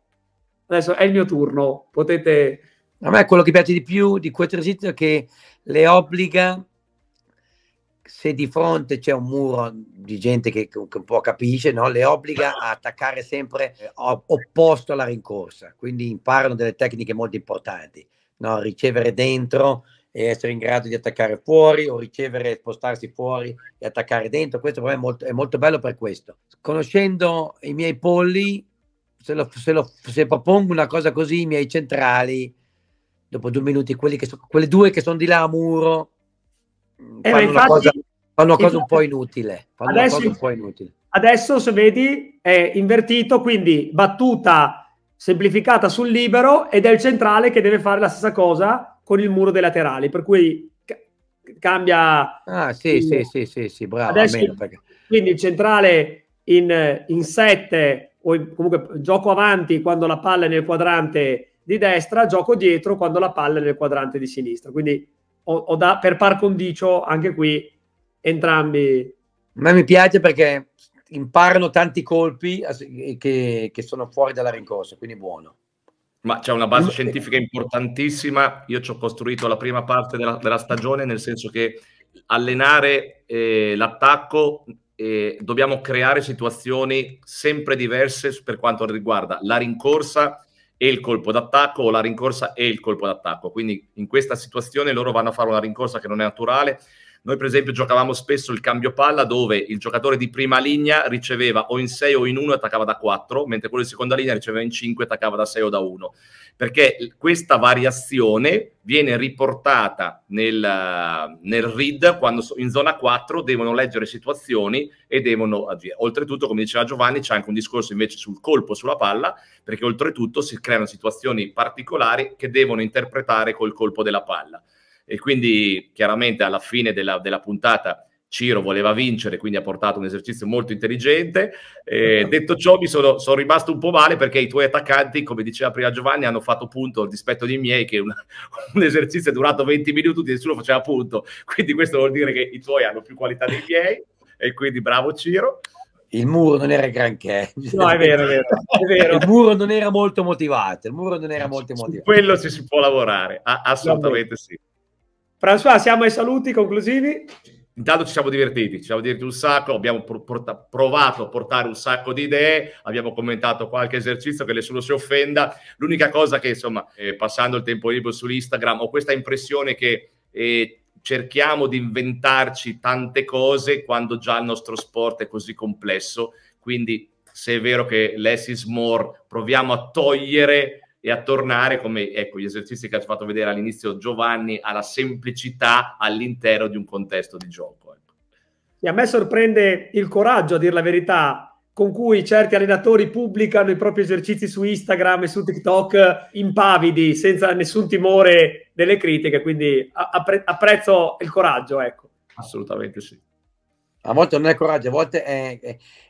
adesso è il mio turno, potete... A me quello che piace di più di questo esercizio è che le obbliga se di fronte c'è un muro di gente che, che un po' capisce, no? le obbliga a attaccare sempre eh, opposto alla rincorsa, quindi imparano delle tecniche molto importanti, no? ricevere dentro e essere in grado di attaccare fuori o ricevere e spostarsi fuori e attaccare dentro, questo è molto, è molto bello per questo. Conoscendo i miei polli, se, lo, se, lo, se propongo una cosa così, i miei centrali, dopo due minuti, so, quelle due che sono di là a muro, mm, eh, infatti, cosa... Fanno cose un po' inutile. Fanno adesso, una un po' inutile. Adesso, se vedi, è invertito, quindi battuta semplificata sul libero ed è il centrale che deve fare la stessa cosa con il muro dei laterali, per cui cambia... Ah, sì, il... sì, sì, sì, sì, bravo. Adesso, almeno, perché... Quindi il centrale in, in 7 o in, comunque gioco avanti quando la palla è nel quadrante di destra, gioco dietro quando la palla è nel quadrante di sinistra. Quindi ho, ho da, per par condicio anche qui entrambi. A me mi piace perché imparano tanti colpi che, che sono fuori dalla rincorsa, quindi buono. Ma c'è una base scientifica importantissima. Io ci ho costruito la prima parte della, della stagione, nel senso che allenare eh, l'attacco eh, dobbiamo creare situazioni sempre diverse per quanto riguarda la rincorsa e il colpo d'attacco o la rincorsa e il colpo d'attacco. Quindi in questa situazione loro vanno a fare una rincorsa che non è naturale, noi per esempio giocavamo spesso il cambio palla dove il giocatore di prima linea riceveva o in 6 o in 1 e attaccava da 4, mentre quello di seconda linea riceveva in 5 e attaccava da 6 o da 1. Perché questa variazione viene riportata nel, nel read quando in zona 4 devono leggere situazioni e devono agire. Oltretutto, come diceva Giovanni, c'è anche un discorso invece sul colpo, sulla palla, perché oltretutto si creano situazioni particolari che devono interpretare col colpo della palla e quindi chiaramente alla fine della, della puntata Ciro voleva vincere, quindi ha portato un esercizio molto intelligente. Eh, detto ciò, mi sono, sono, rimasto un po' male perché i tuoi attaccanti, come diceva prima Giovanni, hanno fatto punto al dispetto dei miei, che un, un esercizio è durato 20 minuti e nessuno faceva punto. Quindi questo vuol dire che i tuoi hanno più qualità dei miei, e quindi bravo Ciro. Il muro non era granché. No, è vero, è vero, è vero. Il muro non era molto motivato. Il muro non era molto motivato. Su quello ci si può lavorare, assolutamente sì. François, siamo ai saluti conclusivi? Intanto ci siamo divertiti, ci siamo divertiti un sacco, abbiamo provato a portare un sacco di idee, abbiamo commentato qualche esercizio che nessuno si offenda. L'unica cosa che, insomma, eh, passando il tempo libero su Instagram, ho questa impressione che eh, cerchiamo di inventarci tante cose quando già il nostro sport è così complesso. Quindi, se è vero che less is more, proviamo a togliere e a tornare, come ecco, gli esercizi che ha fatto vedere all'inizio Giovanni, alla semplicità all'interno di un contesto di gioco. Ecco. E a me sorprende il coraggio, a dire la verità, con cui certi allenatori pubblicano i propri esercizi su Instagram e su TikTok impavidi, senza nessun timore delle critiche, quindi appre- apprezzo il coraggio, ecco. Assolutamente sì. A volte non è coraggio, a volte è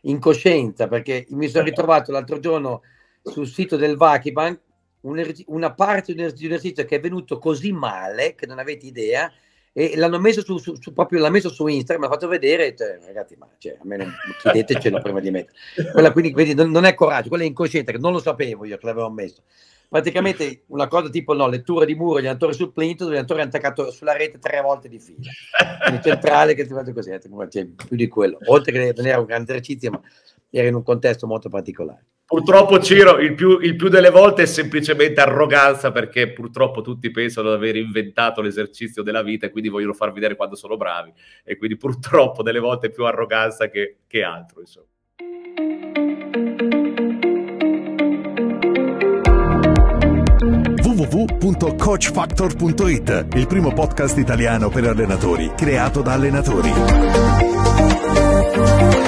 incoscienza, perché mi sono ritrovato l'altro giorno sul sito del Vakibank un, una parte di un, esercizio che è venuto così male che non avete idea e l'hanno messo su, su, su proprio l'ha messo su Instagram, ha fatto vedere cioè, ragazzi ma cioè, almeno chiedetecelo prima di mettere quella quindi vedi, non, non, è coraggio, quella è incosciente che non lo sapevo io che l'avevo messo praticamente una cosa tipo no, lettura di muro, gli attori sul plinto, gli attori hanno attaccato sulla rete tre volte di fila. Il centrale che ti fatto così, eh, cioè, più di quello. Oltre che non era un grande esercizio, ma era in un contesto molto particolare. Purtroppo, Ciro, il più, il più, delle volte è semplicemente arroganza perché purtroppo tutti pensano di aver inventato l'esercizio della vita e quindi vogliono far vedere quando sono bravi. E quindi purtroppo delle volte è più arroganza che, che altro. Insomma. www.coachfactor.it, il primo podcast italiano per allenatori, creato da allenatori.